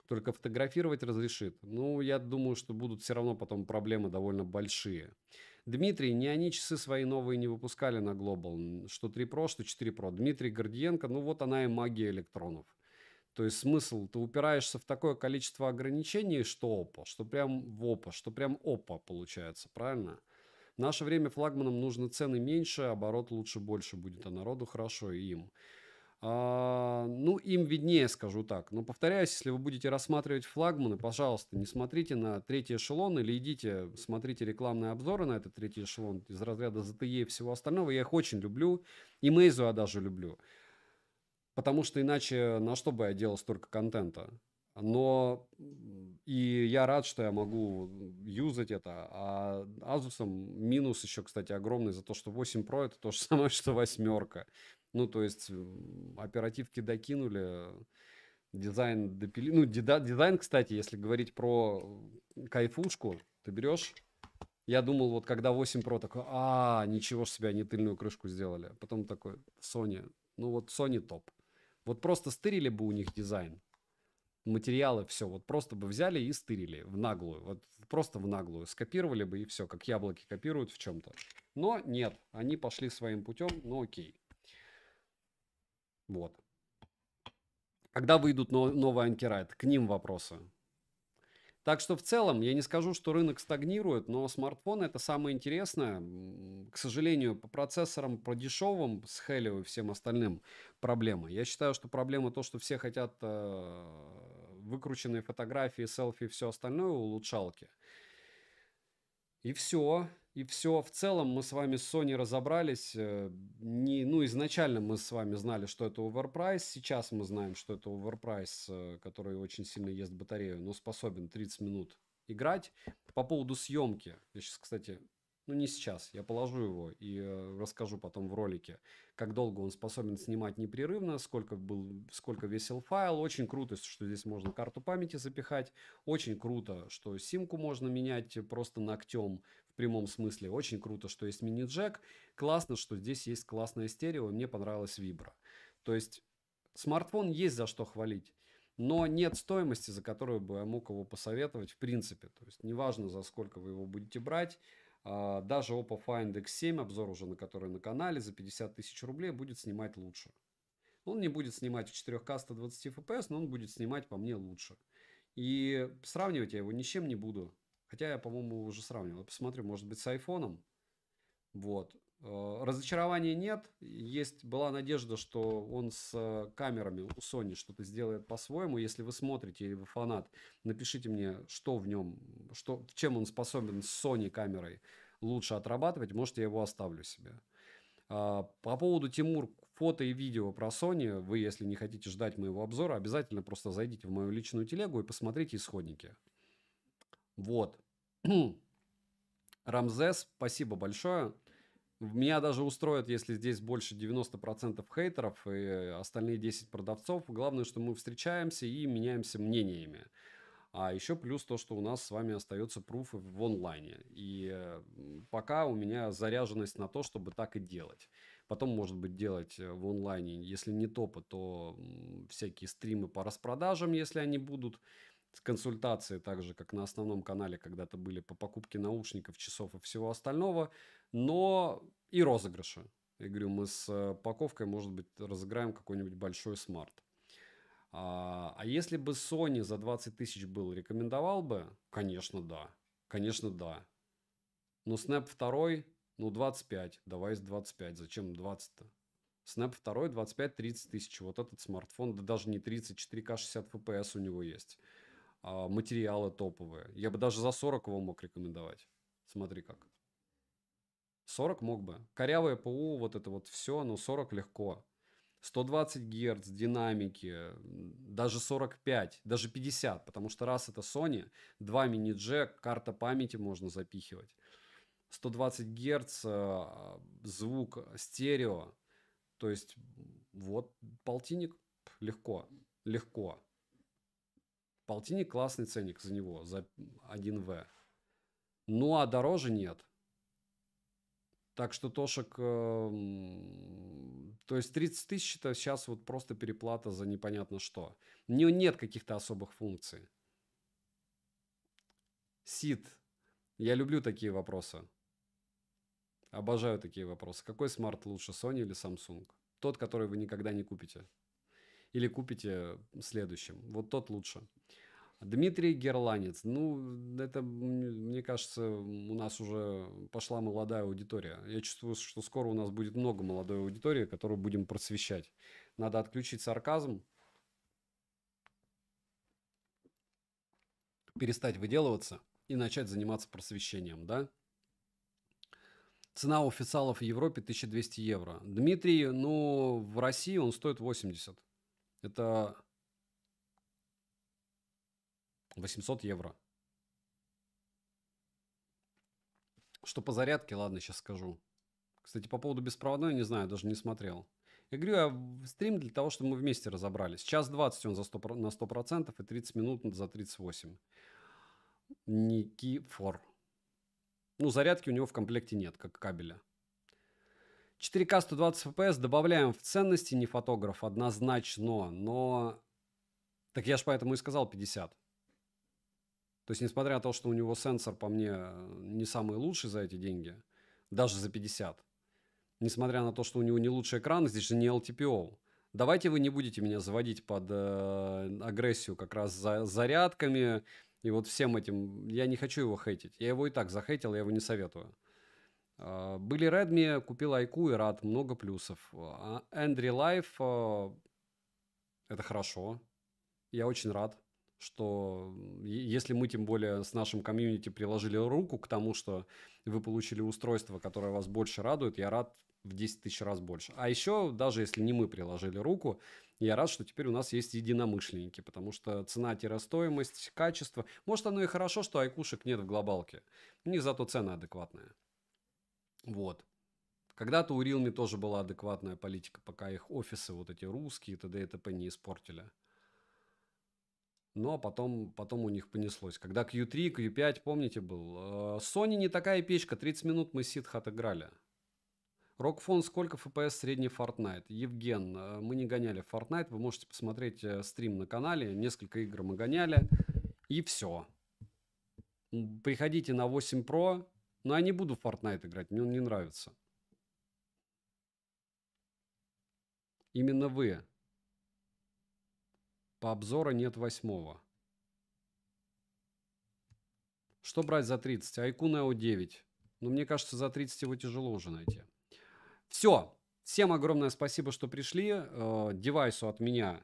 Только фотографировать разрешит. Ну, я думаю, что будут все равно потом проблемы довольно большие. Дмитрий, не они часы свои новые не выпускали на Global. Что 3 Pro, что 4 Pro. Дмитрий Гордиенко, ну вот она и магия электронов. То есть смысл, ты упираешься в такое количество ограничений, что опа, что прям в опа, что прям опа получается, правильно? В наше время флагманам нужны цены меньше, оборот лучше больше будет, а народу хорошо и им. А, ну, им виднее, скажу так. Но повторяюсь, если вы будете рассматривать флагманы, пожалуйста, не смотрите на третий эшелон или идите, смотрите рекламные обзоры на этот третий эшелон из разряда ZTE и всего остального. Я их очень люблю, и Мейзу я даже люблю. Потому что иначе на что бы я делал столько контента? Но и я рад, что я могу юзать это. А Asus минус еще, кстати, огромный за то, что 8 Pro это то же самое, что восьмерка. Ну, то есть оперативки докинули, дизайн допили. Ну, дизайн, кстати, если говорить про кайфушку, ты берешь я думал, вот когда 8 Pro такой, а, ничего ж себя не тыльную крышку сделали. Потом такой, Sony, ну вот Sony топ. Вот просто стырили бы у них дизайн, материалы, все. Вот просто бы взяли и стырили в наглую. Вот просто в наглую. Скопировали бы и все, как яблоки копируют в чем-то. Но нет, они пошли своим путем, ну окей. Вот. Когда выйдут новые анкерайт? К ним вопросы. Так что в целом я не скажу, что рынок стагнирует, но смартфоны это самое интересное. К сожалению, по процессорам, по дешевым, с Helio и всем остальным проблема. Я считаю, что проблема то, что все хотят э, выкрученные фотографии, селфи и все остальное улучшалки. И все. И все. В целом мы с вами с Sony разобрались. Э, не, ну, изначально мы с вами знали, что это оверпрайс. Сейчас мы знаем, что это оверпрайс, э, который очень сильно ест батарею, но способен 30 минут играть. По поводу съемки. Я сейчас, кстати, ну не сейчас, я положу его и э, расскажу потом в ролике, как долго он способен снимать непрерывно, сколько, был, сколько весил файл. Очень круто, что здесь можно карту памяти запихать. Очень круто, что симку можно менять просто ногтем в прямом смысле. Очень круто, что есть мини-джек. Классно, что здесь есть классное стерео, мне понравилась вибра. То есть смартфон есть за что хвалить но нет стоимости, за которую бы я мог его посоветовать в принципе. То есть неважно, за сколько вы его будете брать, а, даже Oppo Find X7, обзор уже на который на канале, за 50 тысяч рублей будет снимать лучше. Он не будет снимать в 4К 120 FPS, но он будет снимать по мне лучше. И сравнивать я его ни с чем не буду. Хотя я, по-моему, уже сравнивал. Я посмотрю, может быть, с айфоном. Вот. Э, разочарования нет. Есть, была надежда, что он с э, камерами у Sony что-то сделает по-своему. Если вы смотрите или вы фанат, напишите мне, что в нем, что, чем он способен с Sony камерой лучше отрабатывать. Может, я его оставлю себе. А, по поводу Тимур, фото и видео про Sony, вы, если не хотите ждать моего обзора, обязательно просто зайдите в мою личную телегу и посмотрите исходники. Вот. Рамзес, спасибо большое. Меня даже устроит, если здесь больше 90% хейтеров и остальные 10 продавцов. Главное, что мы встречаемся и меняемся мнениями. А еще плюс то, что у нас с вами остается пруфы в онлайне. И пока у меня заряженность на то, чтобы так и делать. Потом, может быть, делать э, в онлайне, если не топы, то всякие стримы по распродажам, если они будут. Консультации, так же, как на основном канале когда-то были по покупке наушников, часов и всего остального – но и розыгрыши. Я говорю, мы с э, упаковкой может быть, разыграем какой-нибудь большой смарт. А, а если бы Sony за 20 тысяч был, рекомендовал бы? Конечно, да. Конечно, да. Но Snap 2, ну 25, давай с 25, зачем 20-то? Snap 2 25-30 тысяч. Вот этот смартфон, да даже не 30, 4К 60 FPS у него есть. А, материалы топовые. Я бы даже за 40 его мог рекомендовать. Смотри как. 40 мог бы. Корявое ПУ, вот это вот все, но 40 легко. 120 Гц, динамики, даже 45, даже 50, потому что раз это Sony, два мини-джек, карта памяти можно запихивать. 120 Гц, э, звук стерео, то есть вот полтинник легко, легко. Полтинник классный ценник за него, за 1В. Ну а дороже нет – так что Тошек, эм, то есть 30 тысяч это сейчас вот просто переплата за непонятно что. У нее нет каких-то особых функций. Сид, я люблю такие вопросы. Обожаю такие вопросы. Какой смарт лучше, Sony или Samsung? Тот, который вы никогда не купите. Или купите следующим. Вот тот лучше. Дмитрий Герланец. Ну, это, мне кажется, у нас уже пошла молодая аудитория. Я чувствую, что скоро у нас будет много молодой аудитории, которую будем просвещать. Надо отключить сарказм, перестать выделываться и начать заниматься просвещением, да? Цена официалов в Европе 1200 евро. Дмитрий, ну, в России он стоит 80. Это 800 евро. Что по зарядке, ладно, сейчас скажу. Кстати, по поводу беспроводной, не знаю, даже не смотрел. Я говорю, а стрим для того, чтобы мы вместе разобрались. Час 20 он за 100, на 100% и 30 минут за 38. Никифор. Ну, зарядки у него в комплекте нет, как кабеля. 4К 120 FPS добавляем в ценности, не фотограф, однозначно, но... Так я же поэтому и сказал 50. То есть, несмотря на то, что у него сенсор, по мне, э, не самый лучший за эти деньги, даже за 50, несмотря на то, что у него не лучший экран, здесь же не LTPO. Давайте вы не будете меня заводить под э, агрессию как раз за зарядками и вот всем этим. Я не хочу его хейтить. Я его и так захейтил, я его не советую. Э, были Redmi, купил IQ и рад, много плюсов. А Andri Life э, это хорошо. Я очень рад что если мы тем более с нашим комьюнити приложили руку к тому, что вы получили устройство, которое вас больше радует, я рад в 10 тысяч раз больше. А еще, даже если не мы приложили руку, я рад, что теперь у нас есть единомышленники, потому что цена-стоимость, качество. Может, оно и хорошо, что айкушек нет в глобалке. У них зато цена адекватная. Вот. Когда-то у Realme тоже была адекватная политика, пока их офисы, вот эти русские, т.д. и т.п. не испортили но потом, потом у них понеслось. Когда Q3, Q5, помните, был. Э, Sony не такая печка, 30 минут мы ситх отыграли. Рокфон, сколько FPS средний Fortnite? Евген, э, мы не гоняли Fortnite, вы можете посмотреть э, стрим на канале, несколько игр мы гоняли, и все. Приходите на 8 Pro, но я не буду в Fortnite играть, мне он не нравится. Именно вы по обзору нет восьмого. Что брать за 30? Айку Neo 9. Но ну, мне кажется, за 30 его тяжело уже найти. Все. Всем огромное спасибо, что пришли. Э, девайсу от меня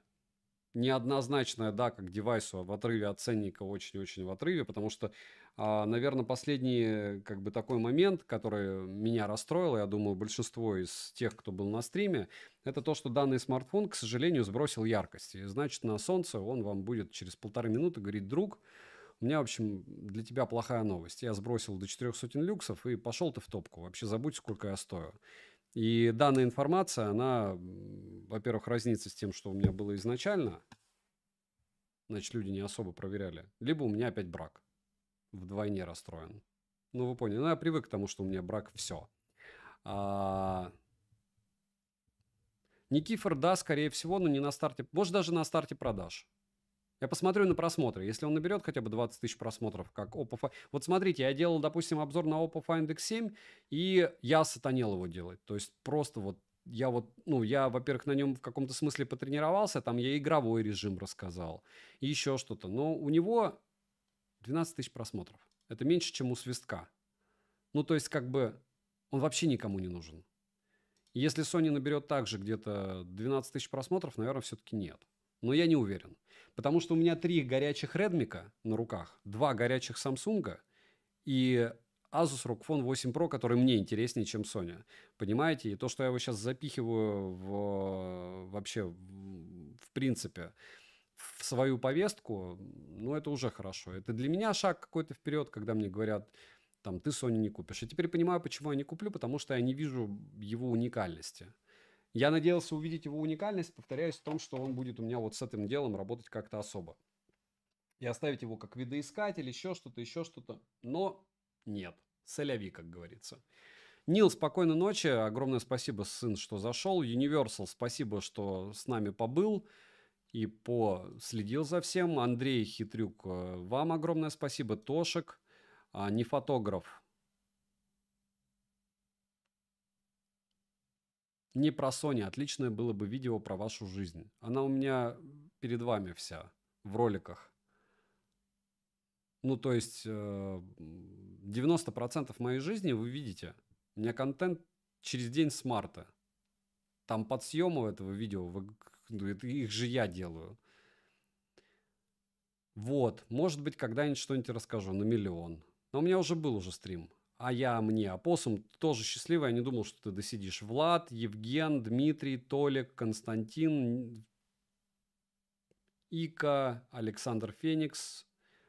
неоднозначная да, как девайсу в отрыве от ценника очень-очень в отрыве, потому что а, Наверное, последний как бы такой момент, который меня расстроил, я думаю, большинство из тех, кто был на стриме, это то, что данный смартфон, к сожалению, сбросил яркость. И значит, на солнце он вам будет через полторы минуты говорить, друг, у меня, в общем, для тебя плохая новость. Я сбросил до четырех люксов и пошел ты в топку. Вообще забудь, сколько я стою. И данная информация, она, во-первых, разнится с тем, что у меня было изначально. Значит, люди не особо проверяли. Либо у меня опять брак вдвойне расстроен. Ну, вы поняли, ну, я привык к тому, что у меня брак – все. А... Никифор, да, скорее всего, но не на старте, может, даже на старте продаж. Я посмотрю на просмотры. Если он наберет хотя бы 20 тысяч просмотров, как Oppo... Вот смотрите, я делал, допустим, обзор на Oppo Find X7, и я сатанел его делать. То есть просто вот я вот, ну, я, во-первых, на нем в каком-то смысле потренировался, там я игровой режим рассказал, и еще что-то. Но у него 12 тысяч просмотров. Это меньше, чем у свистка. Ну, то есть, как бы, он вообще никому не нужен. Если Sony наберет также где-то 12 тысяч просмотров, наверное, все-таки нет. Но я не уверен. Потому что у меня три горячих Redmi на руках, два горячих Samsung и Asus ROG Phone 8 Pro, который мне интереснее, чем Sony. Понимаете? И то, что я его сейчас запихиваю в, вообще в принципе в свою повестку, ну, это уже хорошо. Это для меня шаг какой-то вперед, когда мне говорят, там, ты Sony не купишь. Я теперь понимаю, почему я не куплю, потому что я не вижу его уникальности. Я надеялся увидеть его уникальность, повторяюсь, в том, что он будет у меня вот с этим делом работать как-то особо. И оставить его как видоискатель, еще что-то, еще что-то. Но нет. Соляви, как говорится. Нил, спокойной ночи. Огромное спасибо, сын, что зашел. Universal, спасибо, что с нами побыл и последил за всем. Андрей Хитрюк, э, вам огромное спасибо. Тошек, а, не фотограф. Не про Sony. Отличное было бы видео про вашу жизнь. Она у меня перед вами вся, в роликах. Ну, то есть 90% э, моей жизни вы видите. У меня контент через день с марта. Там под съему этого видео вы ну, их же я делаю. Вот, может быть, когда-нибудь что-нибудь расскажу на миллион. Но у меня уже был уже стрим. А я мне, опоссум, а тоже счастливый, я не думал, что ты досидишь. Влад, Евген, Дмитрий, Толик, Константин, Ика, Александр Феникс,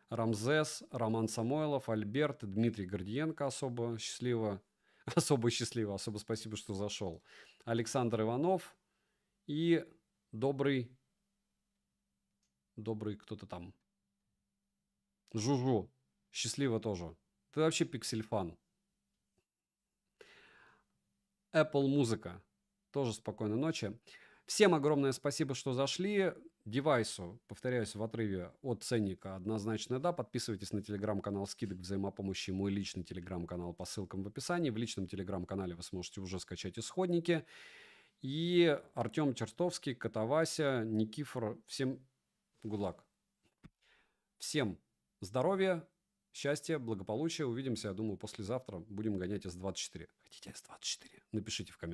Рамзес, Роман Самойлов, Альберт, Дмитрий Гордиенко особо счастливо. Особо счастливо, особо спасибо, что зашел. Александр Иванов и добрый, добрый кто-то там. Жужу, счастливо тоже. Ты вообще пиксель-фан. Apple Музыка. Тоже спокойной ночи. Всем огромное спасибо, что зашли. Девайсу, повторяюсь, в отрыве от ценника однозначно да. Подписывайтесь на телеграм-канал скидок взаимопомощи, мой личный телеграм-канал по ссылкам в описании. В личном телеграм-канале вы сможете уже скачать исходники. И Артем Чертовский, Катавася, Никифор. Всем гудлак. Всем здоровья, счастья, благополучия. Увидимся, я думаю, послезавтра. Будем гонять С24. Хотите С24? Напишите в комментариях.